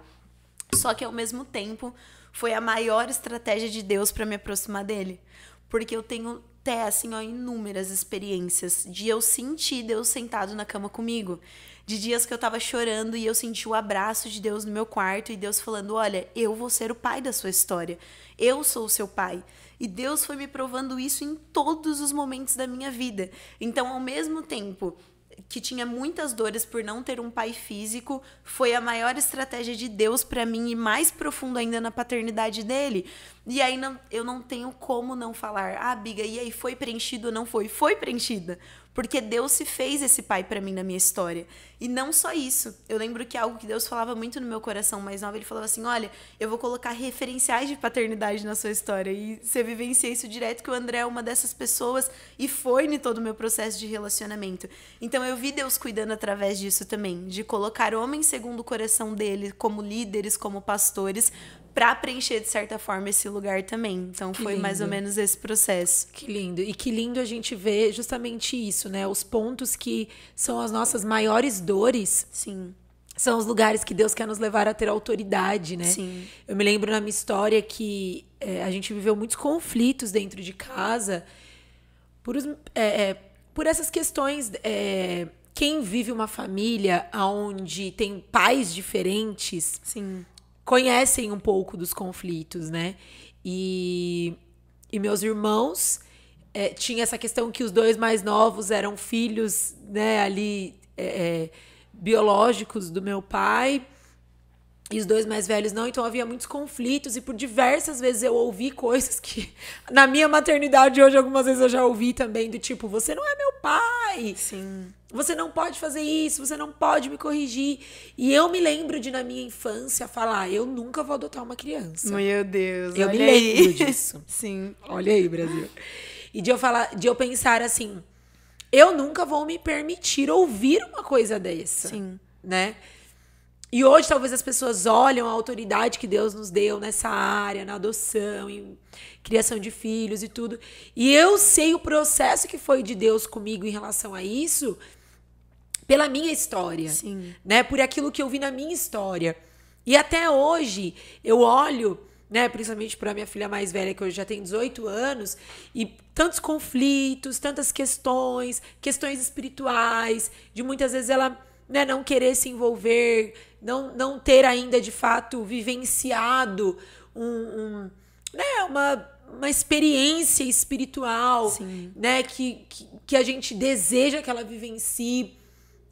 Só que ao mesmo tempo, foi a maior estratégia de Deus para me aproximar dele. Porque eu tenho até assim, ó, inúmeras experiências de eu sentir Deus sentado na cama comigo, de dias que eu tava chorando e eu senti o abraço de Deus no meu quarto e Deus falando: "Olha, eu vou ser o pai da sua história. Eu sou o seu pai". E Deus foi me provando isso em todos os momentos da minha vida. Então, ao mesmo tempo que tinha muitas dores por não ter um pai físico, foi a maior estratégia de Deus para mim e mais profundo ainda na paternidade dele. E aí não, eu não tenho como não falar, ah, Biga, e aí foi preenchido ou não foi? Foi preenchida porque Deus se fez esse pai para mim na minha história. E não só isso. Eu lembro que algo que Deus falava muito no meu coração mais nova, ele falava assim: "Olha, eu vou colocar referenciais de paternidade na sua história". E você vivencia isso direto que o André é uma dessas pessoas e foi em todo o meu processo de relacionamento. Então eu vi Deus cuidando através disso também, de colocar homens segundo o coração dele como líderes, como pastores, para preencher de certa forma esse lugar também. Então que foi lindo. mais ou menos esse processo. Que lindo. E que lindo a gente ver justamente isso, né? Os pontos que são as nossas maiores dores. Sim. São os lugares que Deus quer nos levar a ter autoridade, né? Sim. Eu me lembro na minha história que é, a gente viveu muitos conflitos dentro de casa por, os, é, é, por essas questões é, quem vive uma família onde tem pais diferentes, Sim conhecem um pouco dos conflitos, né? E, e meus irmãos é, tinha essa questão que os dois mais novos eram filhos, né, ali é, é biológicos do meu pai. E os dois mais velhos não, então havia muitos conflitos, e por diversas vezes eu ouvi coisas que, na minha maternidade hoje, algumas vezes eu já ouvi também, do tipo, você não é meu pai. Sim. Você não pode fazer isso, você não pode me corrigir. E eu me lembro de, na minha infância, falar: eu nunca vou adotar uma criança. Meu Deus. Eu me lembro aí. disso. Sim. Olha aí, Brasil. E de eu falar, de eu pensar assim: eu nunca vou me permitir ouvir uma coisa dessa. Sim. Né? E hoje talvez as pessoas olham a autoridade que Deus nos deu nessa área, na adoção, em criação de filhos e tudo. E eu sei o processo que foi de Deus comigo em relação a isso pela minha história, Sim. né? Por aquilo que eu vi na minha história. E até hoje eu olho, né, principalmente para minha filha mais velha que hoje já tem 18 anos e tantos conflitos, tantas questões, questões espirituais, de muitas vezes ela né, não querer se envolver, não, não ter ainda de fato vivenciado um, um né, uma, uma experiência espiritual Sim. né, que, que, que, a gente deseja que ela vivencie.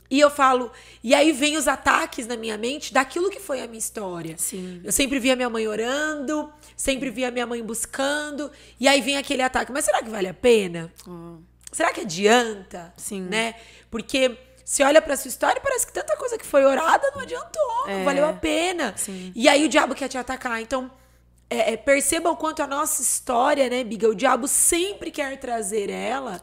E eu falo, e aí vem os ataques na minha mente daquilo que foi a minha história. Sim. Eu sempre via minha mãe orando, sempre via minha mãe buscando, e aí vem aquele ataque. Mas será que vale a pena? Hum. Será que adianta? Sim. Né? Porque você olha para sua história e parece que tanta coisa que foi orada não adiantou, é. não valeu a pena. Sim. E aí o diabo quer te atacar. Então, é, é, percebam quanto a nossa história, né, Biga? O diabo sempre quer trazer ela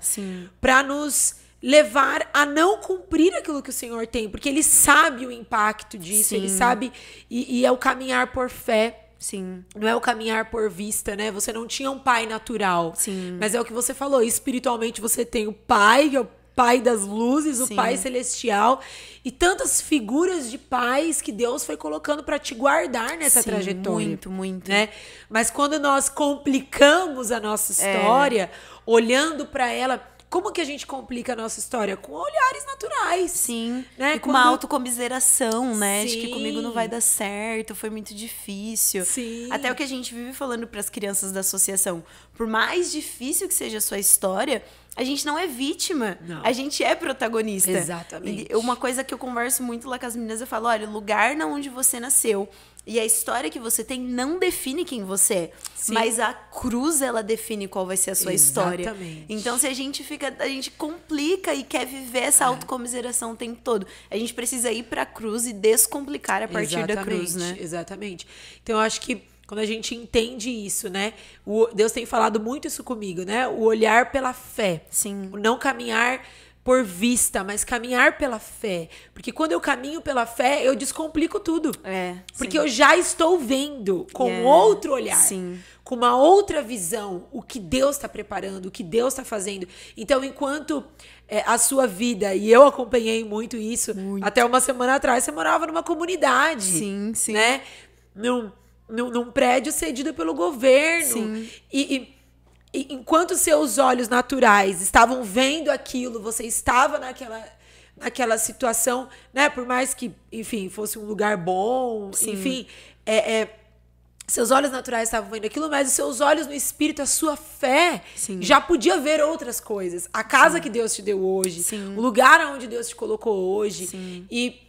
para nos levar a não cumprir aquilo que o Senhor tem, porque ele sabe o impacto disso, Sim. ele sabe, e, e é o caminhar por fé. Sim. Não é o caminhar por vista, né? Você não tinha um pai natural. Sim. Mas é o que você falou, espiritualmente você tem o pai, que é o pai das luzes, Sim. o pai celestial e tantas figuras de pais que Deus foi colocando para te guardar nessa Sim, trajetória. Muito, muito. Né? Mas quando nós complicamos a nossa é. história, é. olhando para ela, como que a gente complica a nossa história? Com olhares naturais. Sim. Né? E com Quando... uma autocomiseração, né? Sim. Acho que comigo não vai dar certo, foi muito difícil. Sim. Até o que a gente vive falando para as crianças da associação. Por mais difícil que seja a sua história, a gente não é vítima, não. a gente é protagonista. Exatamente. E uma coisa que eu converso muito lá com as meninas, eu falo, olha, o lugar na onde você nasceu e a história que você tem não define quem você é, Sim. mas a cruz ela define qual vai ser a sua Exatamente. história. Então se a gente fica, a gente complica e quer viver essa é. autocomiseração o tempo todo, a gente precisa ir para a cruz e descomplicar a partir Exatamente. da cruz, né? Exatamente. Então eu acho que quando a gente entende isso, né? O, Deus tem falado muito isso comigo, né? O olhar pela fé. Sim. O não caminhar por vista, mas caminhar pela fé. Porque quando eu caminho pela fé, eu descomplico tudo. É, porque sim. eu já estou vendo com yeah, outro olhar, sim. com uma outra visão, o que Deus está preparando, o que Deus está fazendo. Então, enquanto é, a sua vida, e eu acompanhei muito isso, muito. até uma semana atrás, você morava numa comunidade. Sim, sim. Né? Num, num, num prédio cedido pelo governo. E, e, e enquanto seus olhos naturais estavam vendo aquilo, você estava naquela naquela situação, né? Por mais que, enfim, fosse um lugar bom, Sim. enfim, é, é, seus olhos naturais estavam vendo aquilo, mas os seus olhos no espírito, a sua fé, Sim. já podia ver outras coisas. A casa Sim. que Deus te deu hoje, o lugar onde Deus te colocou hoje. E,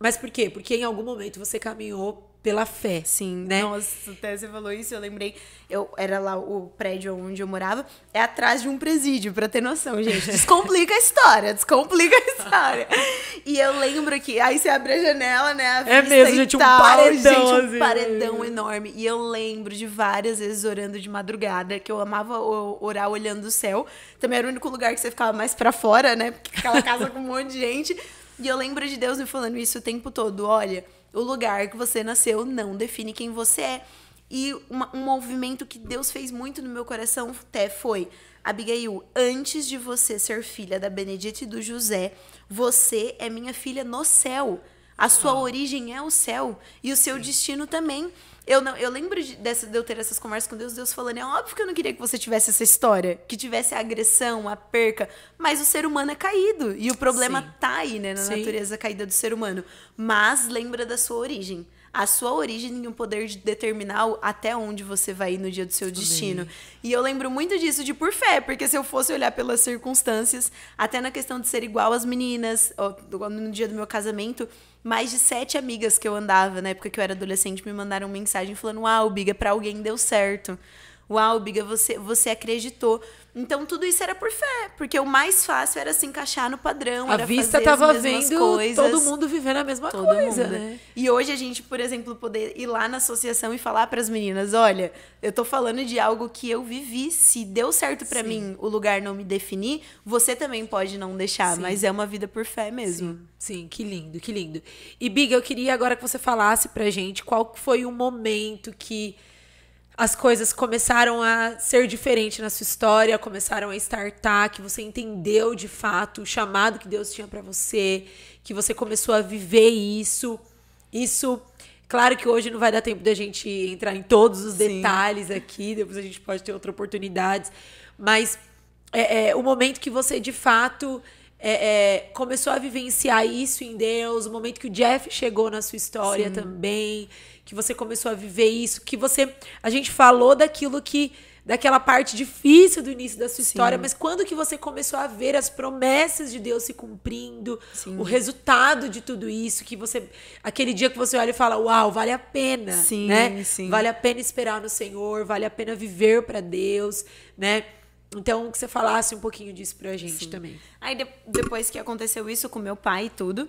mas por quê? Porque em algum momento você caminhou pela fé. Sim, né? Nossa, até você falou isso, eu lembrei. Eu era lá o prédio onde eu morava, é atrás de um presídio, pra ter noção, gente. Descomplica a história, descomplica a história. E eu lembro que aí você abre a janela, né? A é mesmo, gente, tal, um paredão, gente, um assim, paredão é enorme. E eu lembro de várias vezes orando de madrugada, que eu amava orar olhando o céu. Também era o único lugar que você ficava mais para fora, né? Porque aquela casa com um monte de gente. E eu lembro de Deus me falando isso o tempo todo, olha, o lugar que você nasceu não define quem você é. E uma, um movimento que Deus fez muito no meu coração até foi: Abigail, antes de você ser filha da Benedita e do José, você é minha filha no céu. A sua ah. origem é o céu e o seu Sim. destino também. Eu, não, eu lembro de, dessa, de eu ter essas conversas com Deus, Deus falando, é óbvio que eu não queria que você tivesse essa história, que tivesse a agressão, a perca, mas o ser humano é caído. E o problema Sim. tá aí, né, na Sim. natureza caída do ser humano. Mas lembra da sua origem a sua origem e o poder de determinar até onde você vai ir no dia do seu destino. E eu lembro muito disso de por fé, porque se eu fosse olhar pelas circunstâncias, até na questão de ser igual às meninas, no dia do meu casamento, mais de sete amigas que eu andava na época que eu era adolescente me mandaram mensagem falando: Ah, o Biga, pra alguém deu certo. Uau, Biga, você, você acreditou. Então tudo isso era por fé, porque o mais fácil era se encaixar no padrão. A vista estava vendo coisas, todo mundo vivendo a mesma coisa. Mundo, né? né? E hoje a gente, por exemplo, poder ir lá na associação e falar para as meninas: olha, eu tô falando de algo que eu vivi. Se deu certo para mim, o lugar não me definir, você também pode não deixar, Sim. mas é uma vida por fé mesmo. Sim. Sim. que lindo, que lindo. E Biga, eu queria agora que você falasse pra gente qual foi o momento que as coisas começaram a ser diferentes na sua história, começaram a startar, que você entendeu de fato o chamado que Deus tinha para você, que você começou a viver isso. Isso, claro que hoje não vai dar tempo da gente entrar em todos os detalhes Sim. aqui, depois a gente pode ter outras oportunidades, mas é, é, o momento que você de fato é, é, começou a vivenciar isso em Deus, o momento que o Jeff chegou na sua história Sim. também que você começou a viver isso, que você. A gente falou daquilo que. daquela parte difícil do início da sua Sim. história, mas quando que você começou a ver as promessas de Deus se cumprindo, Sim. o resultado de tudo isso, que você. Aquele dia que você olha e fala, uau, vale a pena. Sim, né? Sim. Vale a pena esperar no Senhor, vale a pena viver para Deus, né? Então, que você falasse um pouquinho disso pra gente Sim. também. Aí, de depois que aconteceu isso com meu pai e tudo,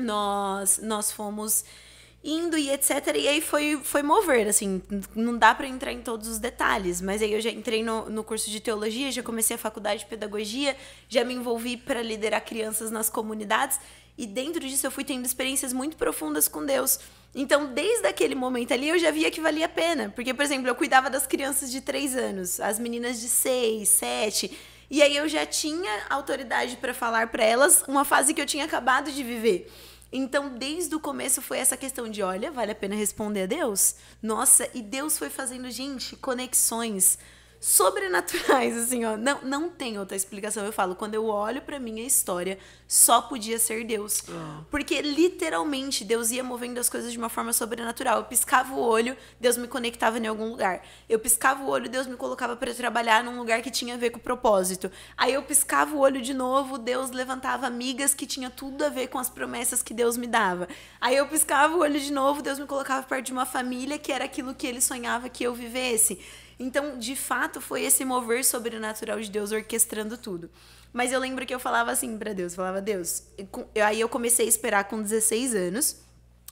nós, nós fomos indo e etc. E aí foi, foi mover, assim, não dá para entrar em todos os detalhes, mas aí eu já entrei no, no curso de teologia, já comecei a faculdade de pedagogia, já me envolvi para liderar crianças nas comunidades e dentro disso eu fui tendo experiências muito profundas com Deus. Então, desde aquele momento ali, eu já via que valia a pena. Porque, por exemplo, eu cuidava das crianças de três anos, as meninas de seis sete E aí eu já tinha autoridade para falar para elas uma fase que eu tinha acabado de viver. Então, desde o começo foi essa questão de, olha, vale a pena responder a Deus? Nossa, e Deus foi fazendo, gente, conexões sobrenaturais, assim, ó. Não, não tem outra explicação. Eu falo, quando eu olho para minha história, só podia ser Deus. Ah. Porque literalmente Deus ia movendo as coisas de uma forma sobrenatural. Eu piscava o olho, Deus me conectava em algum lugar. Eu piscava o olho, Deus me colocava para trabalhar num lugar que tinha a ver com o propósito. Aí eu piscava o olho de novo, Deus levantava amigas que tinha tudo a ver com as promessas que Deus me dava. Aí eu piscava o olho de novo, Deus me colocava perto de uma família que era aquilo que ele sonhava que eu vivesse. Então, de fato, foi esse mover sobrenatural de Deus orquestrando tudo. Mas eu lembro que eu falava assim para Deus, falava, Deus, aí eu comecei a esperar com 16 anos,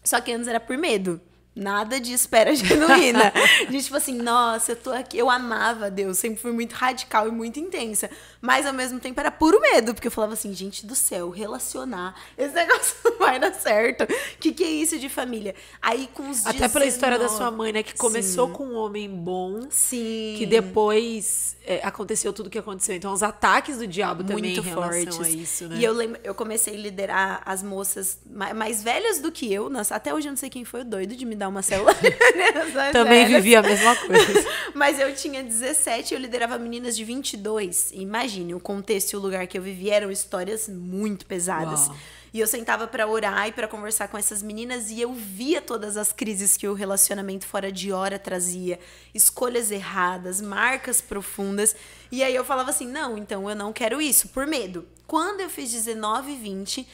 só que antes era por medo nada de espera genuína. de tipo assim, nossa, eu tô aqui, eu amava Deus, sempre fui muito radical e muito intensa. Mas ao mesmo tempo era puro medo, porque eu falava assim, gente do céu, relacionar, esse negócio não vai dar certo. O que, que é isso de família? Aí com os Até 19... pela história da sua mãe, né? Que começou Sim. com um homem bom. Sim. Que depois é, aconteceu tudo o que aconteceu. Então, os ataques do diabo muito também muito fortes. a isso, né? E eu lembro, eu comecei a liderar as moças mais velhas do que eu. Nossa, até hoje eu não sei quem foi o doido de me dar dar uma celular. Também vivia a mesma coisa. Mas eu tinha 17 e eu liderava meninas de 22. Imagine, o contexto e o lugar que eu vivi eram histórias muito pesadas. Uau. E eu sentava para orar e para conversar com essas meninas e eu via todas as crises que o relacionamento fora de hora trazia, escolhas erradas, marcas profundas. E aí eu falava assim: "Não, então eu não quero isso", por medo. Quando eu fiz 19 e 20,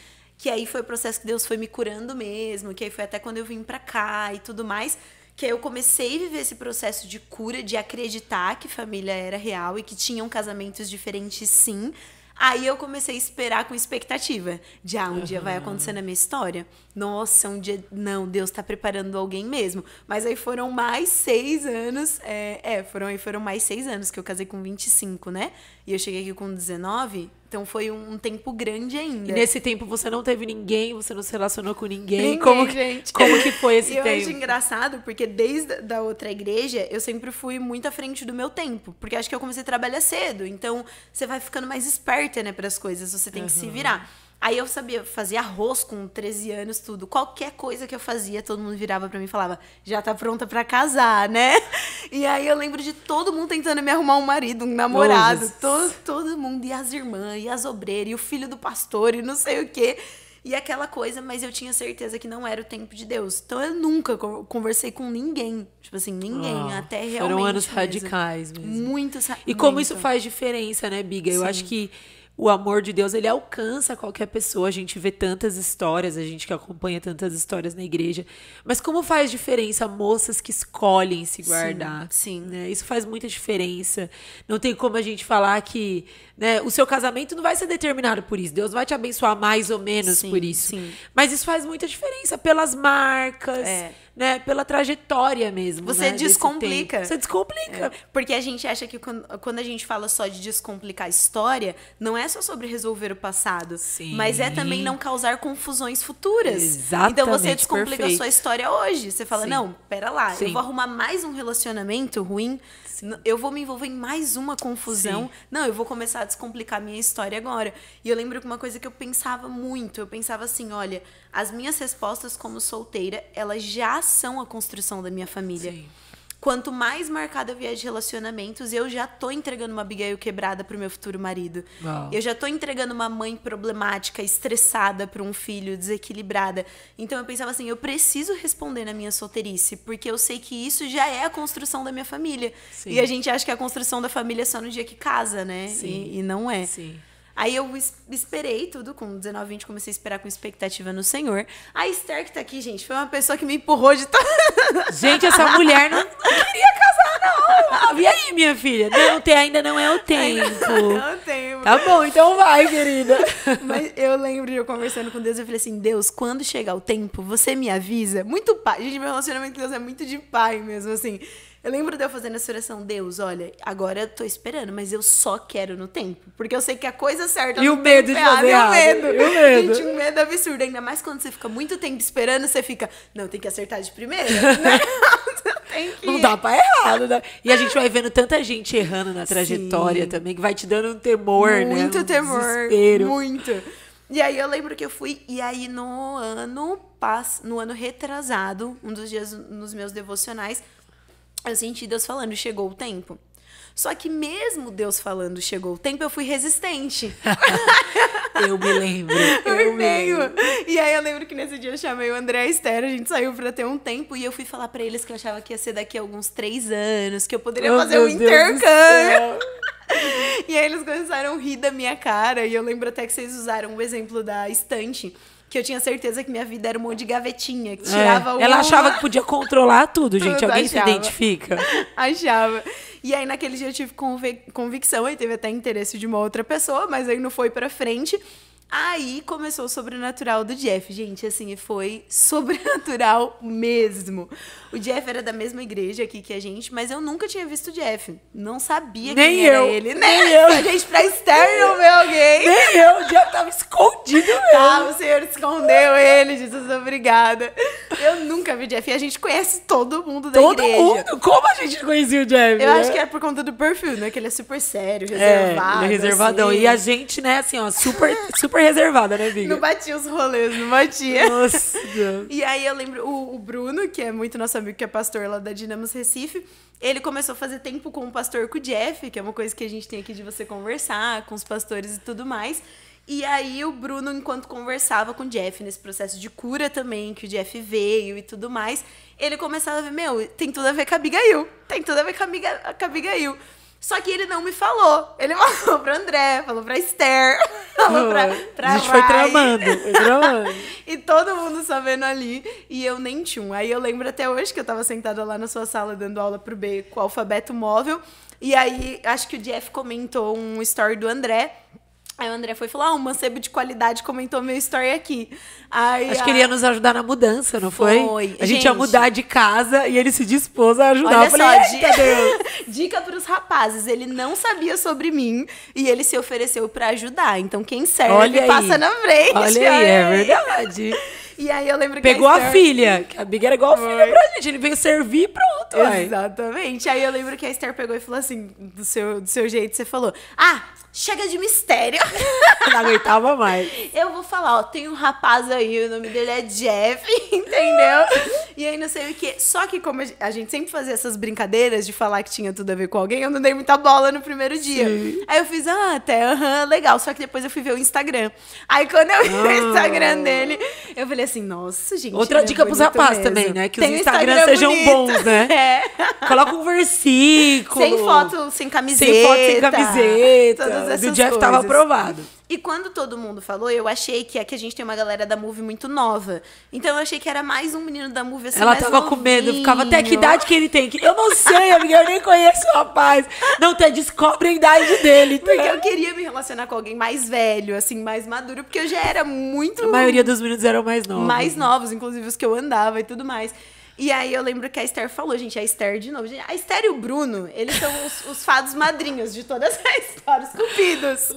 que aí foi o processo que Deus foi me curando mesmo, que aí foi até quando eu vim para cá e tudo mais, que aí eu comecei a viver esse processo de cura, de acreditar que família era real e que tinham casamentos diferentes sim. Aí eu comecei a esperar com expectativa de ah, um uhum. dia vai acontecer na minha história. Nossa, um dia. Não, Deus está preparando alguém mesmo. Mas aí foram mais seis anos. É, é, foram aí foram mais seis anos que eu casei com 25, né? E eu cheguei aqui com 19. Então foi um tempo grande ainda. E nesse tempo você não teve ninguém, você não se relacionou com ninguém. ninguém como, que, gente. como que foi esse tempo? Eu acho engraçado, porque desde da outra igreja, eu sempre fui muito à frente do meu tempo. Porque acho que eu comecei a trabalhar cedo. Então você vai ficando mais esperta, né, para as coisas. Você tem uhum. que se virar. Aí eu sabia fazer arroz com 13 anos, tudo. Qualquer coisa que eu fazia, todo mundo virava para mim e falava: "Já tá pronta para casar, né?" E aí eu lembro de todo mundo tentando me arrumar um marido, um namorado, todo, todo mundo e as irmãs, e as obreiras, e o filho do pastor, e não sei o quê. E aquela coisa, mas eu tinha certeza que não era o tempo de Deus. Então eu nunca conversei com ninguém. Tipo assim, ninguém, ah, até realmente. Foram anos mesmo. radicais mesmo. Muitos E muito. como isso faz diferença, né, Biga? Sim. Eu acho que o amor de Deus ele alcança qualquer pessoa. A gente vê tantas histórias, a gente que acompanha tantas histórias na igreja. Mas como faz diferença moças que escolhem se guardar? Sim. sim. Né? Isso faz muita diferença. Não tem como a gente falar que né, o seu casamento não vai ser determinado por isso. Deus vai te abençoar mais ou menos sim, por isso. Sim. Mas isso faz muita diferença pelas marcas, é né, pela trajetória mesmo. Você né, descomplica. Você descomplica. É. Porque a gente acha que quando a gente fala só de descomplicar a história, não é só sobre resolver o passado, Sim. mas é também não causar confusões futuras. Exatamente. Então você descomplica perfeito. a sua história hoje. Você fala: Sim. não, pera lá, Sim. eu vou arrumar mais um relacionamento ruim Assim, eu vou me envolver em mais uma confusão. Sim. Não, eu vou começar a descomplicar minha história agora. E eu lembro que uma coisa que eu pensava muito, eu pensava assim, olha, as minhas respostas como solteira, elas já são a construção da minha família. Sim. Quanto mais marcada eu vier de relacionamentos, eu já tô entregando uma Abigail quebrada pro meu futuro marido. Eu já tô entregando uma mãe problemática, estressada pro um filho, desequilibrada. Então eu pensava assim, eu preciso responder na minha solteirice, porque eu sei que isso já é a construção da minha família. Sim. E a gente acha que é a construção da família é só no dia que casa, né? Sim. E, e não é. Sim. Aí eu esperei tudo, com 19, 20, comecei a esperar com expectativa no Senhor. A Esther que tá aqui, gente, foi uma pessoa que me empurrou de... gente, essa mulher não queria casar, não! Ah, e aí, minha filha? Não, tem, ainda não é o tempo. Não é o tempo. Tá bom, então vai, querida. Mas eu lembro de eu conversando com Deus, eu falei assim, Deus, quando chegar o tempo, você me avisa? Muito pai. Gente, meu relacionamento com Deus é muito de pai mesmo, assim... Eu lembro de eu fazendo essa oração, Deus, olha, agora eu tô esperando, mas eu só quero no tempo. Porque eu sei que a coisa certa. E o medo de é fazer errado. Medo. E o medo. Gente, um medo absurdo. Ainda mais quando você fica muito tempo esperando, você fica, não, tem que acertar de primeira. Né? que... Não dá pra errar, né? E a gente vai vendo tanta gente errando na trajetória Sim. também, que vai te dando um temor, muito né? Muito um temor. Desespero. Muito. E aí eu lembro que eu fui, e aí no ano pass... no ano retrasado, um dos dias nos meus devocionais, eu senti Deus falando, chegou o tempo. Só que mesmo Deus falando, chegou o tempo, eu fui resistente. eu me lembro. Eu, me lembro. E aí eu lembro que nesse dia eu chamei o André e a Esther, a gente saiu pra ter um tempo, e eu fui falar para eles que eu achava que ia ser daqui a alguns três anos, que eu poderia oh, fazer um Deus intercâmbio. e aí eles começaram a rir da minha cara, e eu lembro até que vocês usaram o exemplo da estante que eu tinha certeza que minha vida era um monte de gavetinha, que é. tirava é. uma... Ela achava que podia controlar tudo, gente. Tudo Alguém achava. se identifica? achava. E aí, naquele dia, eu tive convic... convicção, e teve até interesse de uma outra pessoa, mas aí não foi pra frente. Aí começou o sobrenatural do Jeff, gente, assim, foi sobrenatural mesmo. O Jeff era da mesma igreja aqui que a gente, mas eu nunca tinha visto o Jeff. Não sabia nem quem eu, era ele. Nem, nem eu. A gente pra externo ver alguém. Nem eu, o Jeff tava escondido mesmo. Tá, o senhor escondeu ele, Jesus, obrigada. Eu nunca vi o Jeff e a gente conhece todo mundo da todo igreja. Todo mundo? Como a gente conhecia o Jeff? Eu né? acho que era é por conta do perfil, né? Que ele é super sério, reservado. É, ele é reservadão. Assim. E a gente, né, assim, ó, super, super reservada, né, Biga? Não batia os rolês, não batia. Nossa. e aí eu lembro o, o, Bruno, que é muito nosso amigo, que é pastor lá da Dinamos Recife, ele começou a fazer tempo com o pastor com o Jeff, que é uma coisa que a gente tem aqui de você conversar com os pastores e tudo mais. E aí o Bruno, enquanto conversava com o Jeff nesse processo de cura também, que o Jeff veio e tudo mais, ele começava a ver, meu, tem tudo a ver com a Abigail. Tem tudo a ver com a, amiga, com a Abigail. Só que ele não me falou. Ele falou pra André, falou pra Esther, falou pra, pra A gente Rai. foi tramando, foi tramando. e todo mundo sabendo ali. E eu nem tinha um. Aí eu lembro até hoje que eu tava sentada lá na sua sala dando aula pro B com o alfabeto móvel. E aí, acho que o Jeff comentou um story do André Aí o André foi e falou: Ah, um mancebo de qualidade comentou meu story aqui. Aí, Acho a... que ele ia nos ajudar na mudança, não foi? foi. A gente, gente, ia mudar de casa e ele se dispôs a ajudar. Olha falei, só, dica, dica pros rapazes: ele não sabia sobre mim e ele se ofereceu para ajudar. Então quem serve Olha passa aí. na frente. Olha, é Olha aí, aí, é verdade. E aí eu lembro que. Pegou a, Esther... a filha. Que a Big era igual a filha pra gente. Ele veio servir e pronto. Exatamente. Aí eu lembro que a Esther pegou e falou assim: do seu, do seu jeito, você falou: Ah, chega de mistério. Não aguentava mais. Eu vou falar, ó, tem um rapaz aí, o nome dele é Jeff, entendeu? E aí não sei o que. Só que como a gente sempre fazia essas brincadeiras de falar que tinha tudo a ver com alguém, eu não dei muita bola no primeiro dia. Sim. Aí eu fiz, ah, até, aham, legal. Só que depois eu fui ver o Instagram. Aí quando eu vi ah. o Instagram dele, eu falei assim, assim, nossa, gente. Outra é dica pros rapazes também, né? Que Tem os Instagrams Instagram sejam bonito. bons, né? É. Coloca um versículo. Sem foto, sem camiseta. Sem foto, sem camiseta. Todas essas do Jeff coisas. tava aprovado. E quando todo mundo falou, eu achei que é que a gente tem uma galera da Move muito nova. Então eu achei que era mais um menino da Move assim. Ela tava novinho. com medo, ficava até que idade que ele tem. Eu não sei, amiga, eu nem conheço o rapaz. Não, até descobre a idade dele. Tá? Porque eu queria me relacionar com alguém mais velho, assim, mais maduro, porque eu já era muito. A maioria dos meninos eram mais novos. Mais novos, inclusive os que eu andava e tudo mais. E aí eu lembro que a Esther falou, gente, a Esther de novo. Gente, a Esther e o Bruno, eles são os, os fados madrinhos de todas as histórias os cupidos.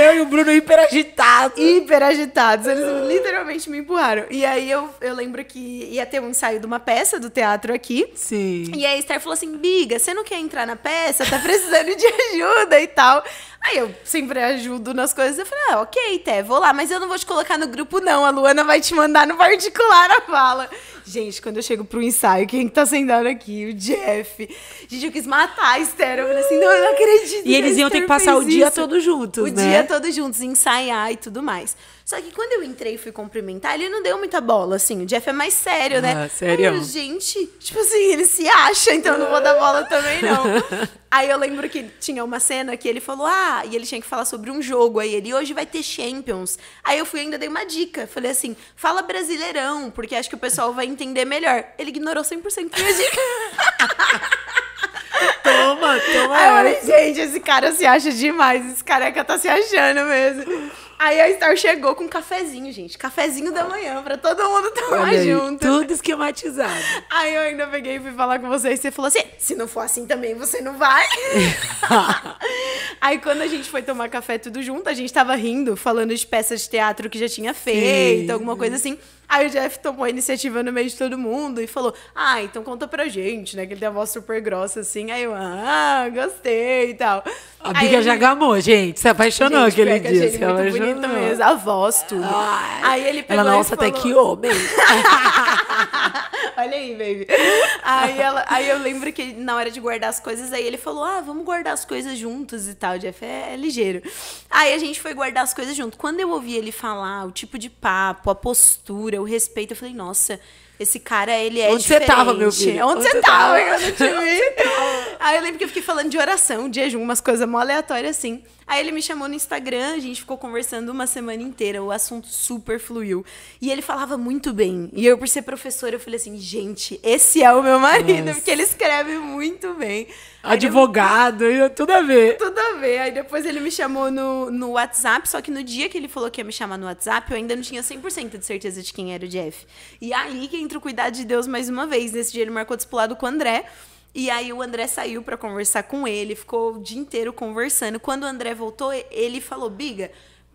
Eu e o Bruno hiper agitados. Hiper agitados, eles literalmente me empurraram. E aí eu, eu lembro que ia ter um ensaio de uma peça do teatro aqui. Sim. E a Esther falou assim, Biga, você não quer entrar na peça? Tá precisando de ajuda e tal. Aí eu sempre ajudo nas coisas. Eu falei, ah, ok, Té, vou lá, mas eu não vou te colocar no grupo, não. A Luana vai te mandar no particular a fala. Gente, quando eu chego pro ensaio, quem tá sentado aqui? O Jeff. Gente, eu quis matar a Esther. Eu falei assim, não, eu não acredito. E eles iam ter que passar o dia isso. todo juntos, o né? O dia todo juntos, ensaiar e tudo mais. Só que quando eu entrei e fui cumprimentar, ele não deu muita bola, assim. O Jeff é mais sério, né? ah, né? Sério? Aí, gente, tipo assim, ele se acha, então não vou dar bola também, não. aí eu lembro que tinha uma cena que ele falou, ah, e ele tinha que falar sobre um jogo. Aí ele, hoje vai ter Champions. Aí eu fui ainda dei uma dica. Falei assim, fala brasileirão, porque acho que o pessoal vai entender melhor. Ele ignorou 100% minha dica. toma, toma. Aí eu falei, gente, esse cara se acha demais. Esse careca tá se achando mesmo. Aí a Star chegou com um cafezinho, gente. Cafezinho da manhã, pra todo mundo tomar junto. tudo esquematizado. Aí eu ainda peguei e fui falar com você. E você falou assim: se não for assim também, você não vai. aí quando a gente foi tomar café tudo junto, a gente tava rindo, falando de peças de teatro que já tinha feito, Sim. alguma coisa assim. Aí o Jeff tomou a iniciativa no meio de todo mundo e falou: Ah, então conta pra gente, né? Que ele tem a voz super grossa assim. Aí eu, ah, gostei e tal. A Biga já gamou, gente. Se apaixonou gente, aquele dia. Se apaixonou. 40 meses, avós, tudo. Aí ele pegou Ela, nossa, falou... até que homem. Olha aí, baby. Aí, ela, aí eu lembro que na hora de guardar as coisas, aí ele falou: ah, vamos guardar as coisas juntos e tal. O Jeff é, é ligeiro. Aí a gente foi guardar as coisas junto. Quando eu ouvi ele falar, o tipo de papo, a postura, o respeito, eu falei: nossa esse cara, ele é Onde diferente. você tava, meu filho? Onde, Onde você tava? Eu não te Aí eu lembro que eu fiquei falando de oração, de jejum, umas coisas mó aleatórias assim. Aí ele me chamou no Instagram, a gente ficou conversando uma semana inteira, o assunto super fluiu. E ele falava muito bem. E eu, por ser professora, eu falei assim, gente, esse é o meu marido, Nossa. porque ele escreve muito bem advogado, eu... tudo a ver. Tudo a ver. Aí depois ele me chamou no, no WhatsApp, só que no dia que ele falou que ia me chamar no WhatsApp, eu ainda não tinha 100% de certeza de quem era o Jeff. E aí que entra o cuidado de Deus mais uma vez. Nesse dia ele marcou disputado com o André. E aí o André saiu para conversar com ele, ficou o dia inteiro conversando. Quando o André voltou, ele falou: "Biga,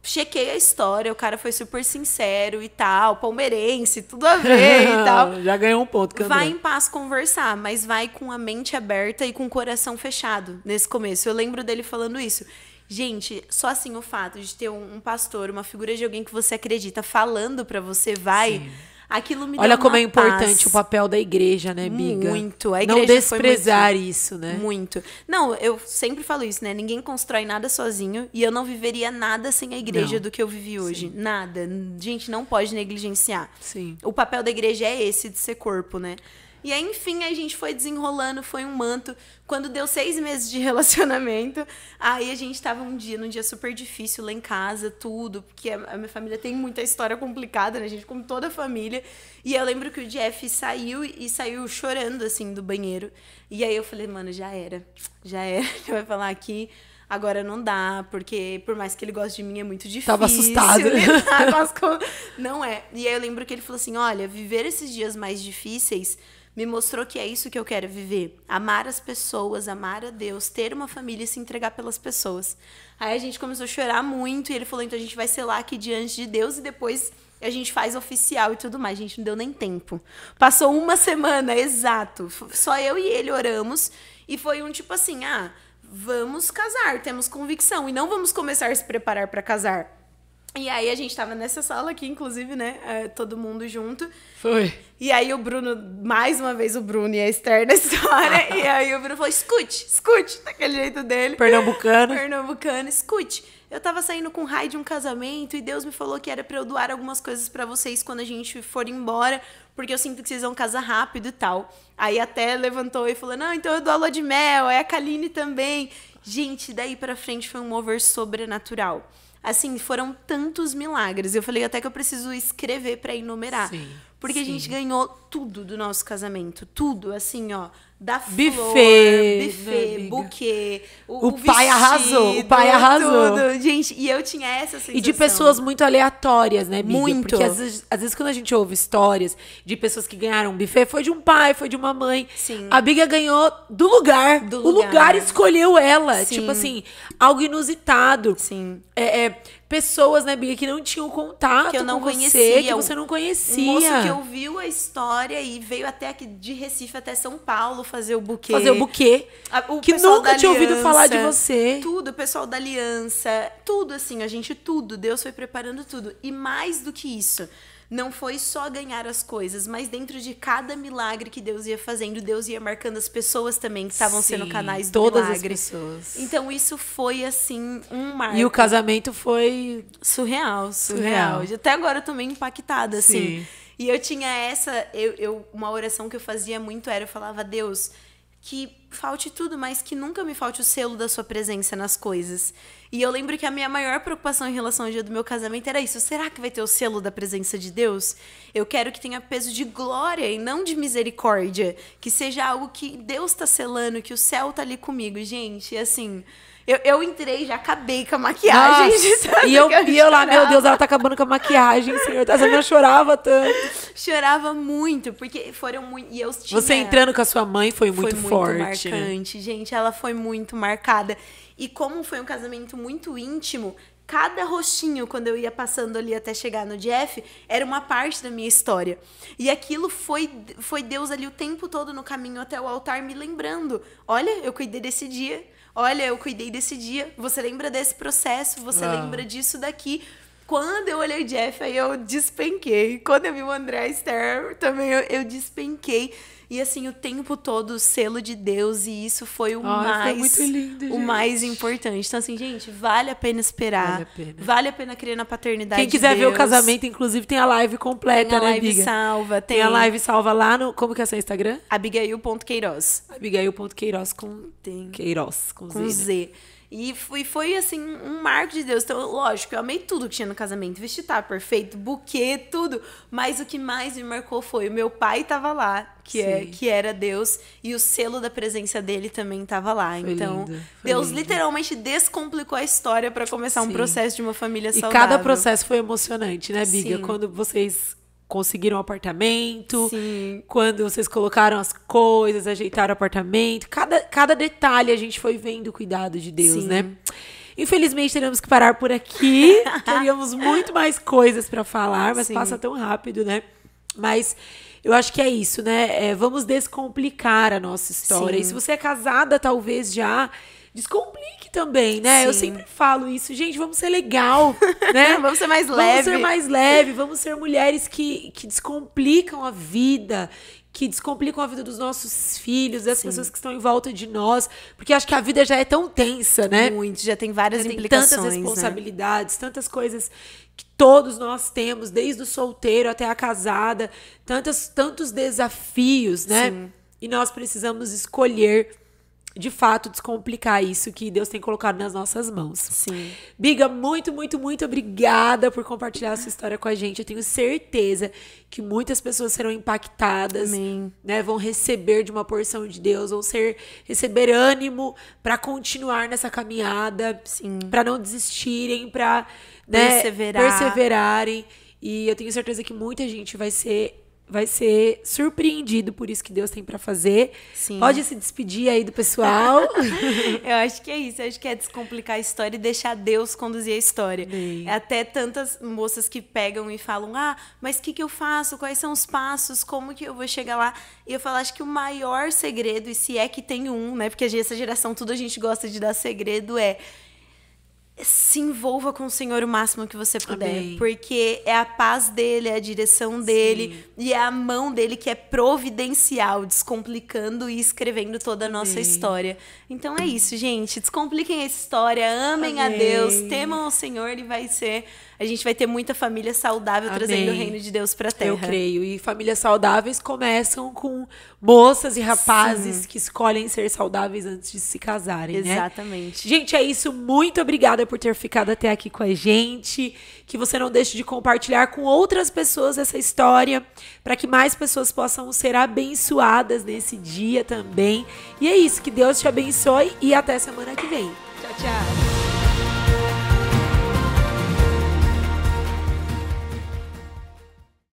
chequei a história, o cara foi super sincero e tal, palmeirense, tudo a ver e tal. Já ganhou um ponto, Candré. Vai em paz conversar, mas vai com a mente aberta e com o coração fechado nesse começo. Eu lembro dele falando isso. Gente, só assim o fato de ter um, um pastor, uma figura de alguém que você acredita falando para você vai. Sim Aquilo me Olha como é importante paz. o papel da igreja, né, amiga? Muito. A igreja Não desprezar muito, isso, né? Muito. Não, eu sempre falo isso, né? Ninguém constrói nada sozinho e eu não viveria nada sem a igreja não. do que eu vivi hoje. Sim. Nada. Gente, não pode negligenciar. Sim. O papel da igreja é esse de ser corpo, né? E aí, enfim, a gente foi desenrolando, foi um manto. Quando deu seis meses de relacionamento, aí a gente tava um dia, num dia super difícil lá em casa, tudo, porque a minha família tem muita história complicada, né? A gente, como toda a família. E eu lembro que o Jeff saiu e saiu chorando, assim, do banheiro. E aí eu falei, mano, já era, já era, ele vai falar aqui agora não dá, porque por mais que ele goste de mim é muito difícil. Tava assustado. Tá não é. E aí eu lembro que ele falou assim: olha, viver esses dias mais difíceis me mostrou que é isso que eu quero viver. Amar as pessoas, amar a Deus, ter uma família e se entregar pelas pessoas. Aí a gente começou a chorar muito e ele falou: então a gente vai selar aqui diante de Deus e depois a gente faz oficial e tudo mais. A gente não deu nem tempo. Passou uma semana, exato. Só eu e ele oramos e foi um tipo assim: ah, vamos casar, temos convicção e não vamos começar a se preparar para casar. E aí a gente tava nessa sala aqui, inclusive, né? Eh, todo mundo junto. Foi. E aí o Bruno, mais uma vez o Bruno e a Esther na história. e aí o Bruno falou: escute, escute, daquele jeito dele. Pernambucano. Pernambucano, escute. Eu tava saindo com raio de um casamento e Deus me falou que era para eu doar algumas coisas para vocês quando a gente for embora, porque eu sinto que vocês vão casar rápido e tal. Aí até levantou e falou: Não, então eu dou a lua de mel, é a Kaline também. Gente, daí pra frente foi um mover sobrenatural. Assim, foram tantos milagres. Eu falei até que eu preciso escrever para enumerar. Sim. Porque Sim. a gente ganhou tudo do nosso casamento. Tudo, assim, ó. Da buffet, flor, né, buffet, buquê. O, o, o pai vestido, arrasou, o pai arrasou. Tudo. Gente, e eu tinha essa sensação. E de pessoas muito aleatórias, né, amiga? Muito. Porque às vezes, às vezes, quando a gente ouve histórias de pessoas que ganharam um buffet, foi de um pai, foi de uma mãe. Sim. A Biga ganhou do lugar. Do o lugar, lugar escolheu ela. Tipo Sim. Tipo assim, algo inusitado. Sim. é, é pessoas, né, Bia, que não tinham contato que eu não com conhecia, você, que você não conhecia. Um moço que ouviu a história e veio até aqui de Recife até São Paulo fazer o buquê. Fazer o buquê. A, o que nunca tinha ouvido falar de você. Tudo, o pessoal da aliança, tudo assim, a gente tudo, Deus foi preparando tudo. E mais do que isso, não foi só ganhar as coisas, mas dentro de cada milagre que Deus ia fazendo, Deus ia marcando as pessoas também que estavam sendo canais do todas milagre. As pessoas. Então isso foi assim um marco. E o casamento foi surreal, surreal. surreal. Até agora eu tô meio impactada assim. Sim. E eu tinha essa, eu, eu uma oração que eu fazia muito era eu falava: "Deus, que falte tudo, mas que nunca me falte o selo da sua presença nas coisas. E eu lembro que a minha maior preocupação em relação ao dia do meu casamento era isso: será que vai ter o selo da presença de Deus? Eu quero que tenha peso de glória e não de misericórdia, que seja algo que Deus está selando, que o céu tá ali comigo, gente. E assim, eu, eu entrei, já acabei com a maquiagem. Nossa, e eu, eu, e eu lá, meu Deus, ela tá acabando com a maquiagem, senhor. Essa menina chorava tanto. Chorava muito, porque foram muito. E eu tinha, Você entrando com a sua mãe foi muito forte. Foi né? muito marcante, né? gente. Ela foi muito marcada. E como foi um casamento muito íntimo, cada rostinho, quando eu ia passando ali até chegar no Jeff, era uma parte da minha história. E aquilo foi, foi Deus ali o tempo todo no caminho até o altar me lembrando: olha, eu cuidei desse dia, olha, eu cuidei desse dia, você lembra desse processo, você ah. lembra disso daqui. Quando eu olhei o Jeff, aí eu despenquei. Quando eu vi o André Esther, também eu, eu despenquei. E assim, o tempo todo, o selo de Deus, e isso foi o mais foi lindo, o mais importante. Então, assim, gente, vale a pena esperar. Vale a pena, vale a pena crer na paternidade. Quem quiser de ver o casamento, inclusive, tem a live completa, tem a né, live salva, tem... tem... a live salva lá no. Como que é seu Instagram? Abigail.queiroz. Abigail.queiroz com. Tem. Queiroz, com, com Z. Né? Z. E foi, foi assim, um marco de Deus. Então, lógico, eu amei tudo que tinha no casamento. vestido tá perfeito, buquê, tudo. Mas o que mais me marcou foi o meu pai tava lá, que, é, que era Deus, e o selo da presença dele também tava lá. Foi então, lindo, Deus lindo. literalmente descomplicou a história para começar Sim. um processo de uma família saudável. E cada processo foi emocionante, né, Biga? Sim. Quando vocês conseguiram um apartamento, Sim. quando vocês colocaram as coisas, ajeitaram o apartamento. Cada, cada detalhe a gente foi vendo o cuidado de Deus, né? Sim. né? Infelizmente teremos que parar por aqui. Teríamos muito mais coisas para falar, mas Sim. passa tão rápido, né? Mas eu acho que é isso, né? É, vamos descomplicar a nossa história. E se você é casada, talvez já descomplique também, né? Sim. Eu sempre falo isso, gente, vamos ser legal, né? vamos ser mais leve. Vamos ser mais leve, vamos ser mulheres que, que descomplicam a vida, que descomplicam a vida dos nossos filhos, das Sim. pessoas que estão em volta de nós, porque acho que a vida já é tão tensa, né? Muito, já tem várias já implicações, tem tantas né? responsabilidades, né? tantas coisas que todos nós temos, desde o solteiro até a casada, tantas, tantos desafios, né? Sim. E nós precisamos escolher de fato, descomplicar isso que Deus tem colocado nas nossas mãos. Sim. Biga, muito, muito, muito obrigada por compartilhar essa história com a gente. Eu tenho certeza que muitas pessoas serão impactadas, Amém. né? Vão receber de uma porção de Deus, vão ser receber ânimo para continuar nessa caminhada, para não desistirem, para né, perseverarem. E eu tenho certeza que muita gente vai ser vai ser surpreendido por isso que Deus tem para fazer. Sim. Pode se despedir aí do pessoal. eu acho que é isso. Eu acho que é descomplicar a história e deixar Deus conduzir a história. Bem. É até tantas moças que pegam e falam: "Ah, mas o que que eu faço? Quais são os passos? Como que eu vou chegar lá?" E eu falo: "Acho que o maior segredo, e se é que tem um, né? Porque essa geração tudo a gente gosta de dar segredo é se envolva com o Senhor o máximo que você puder, Amém. porque é a paz dele, é a direção dele Sim. e é a mão dele que é providencial, descomplicando e escrevendo toda a nossa Amém. história. Então é isso, gente, descompliquem a história, amem Amém. a Deus, temam o Senhor, ele vai ser a gente vai ter muita família saudável Amém. trazendo o reino de Deus para a terra. Eu creio. E famílias saudáveis começam com moças e rapazes Sim. que escolhem ser saudáveis antes de se casarem, né? Exatamente. Né? Gente, é isso. Muito obrigada por ter ficado até aqui com a gente. Que você não deixe de compartilhar com outras pessoas essa história, para que mais pessoas possam ser abençoadas nesse dia também. E é isso. Que Deus te abençoe e até semana que vem. Tchau, tchau.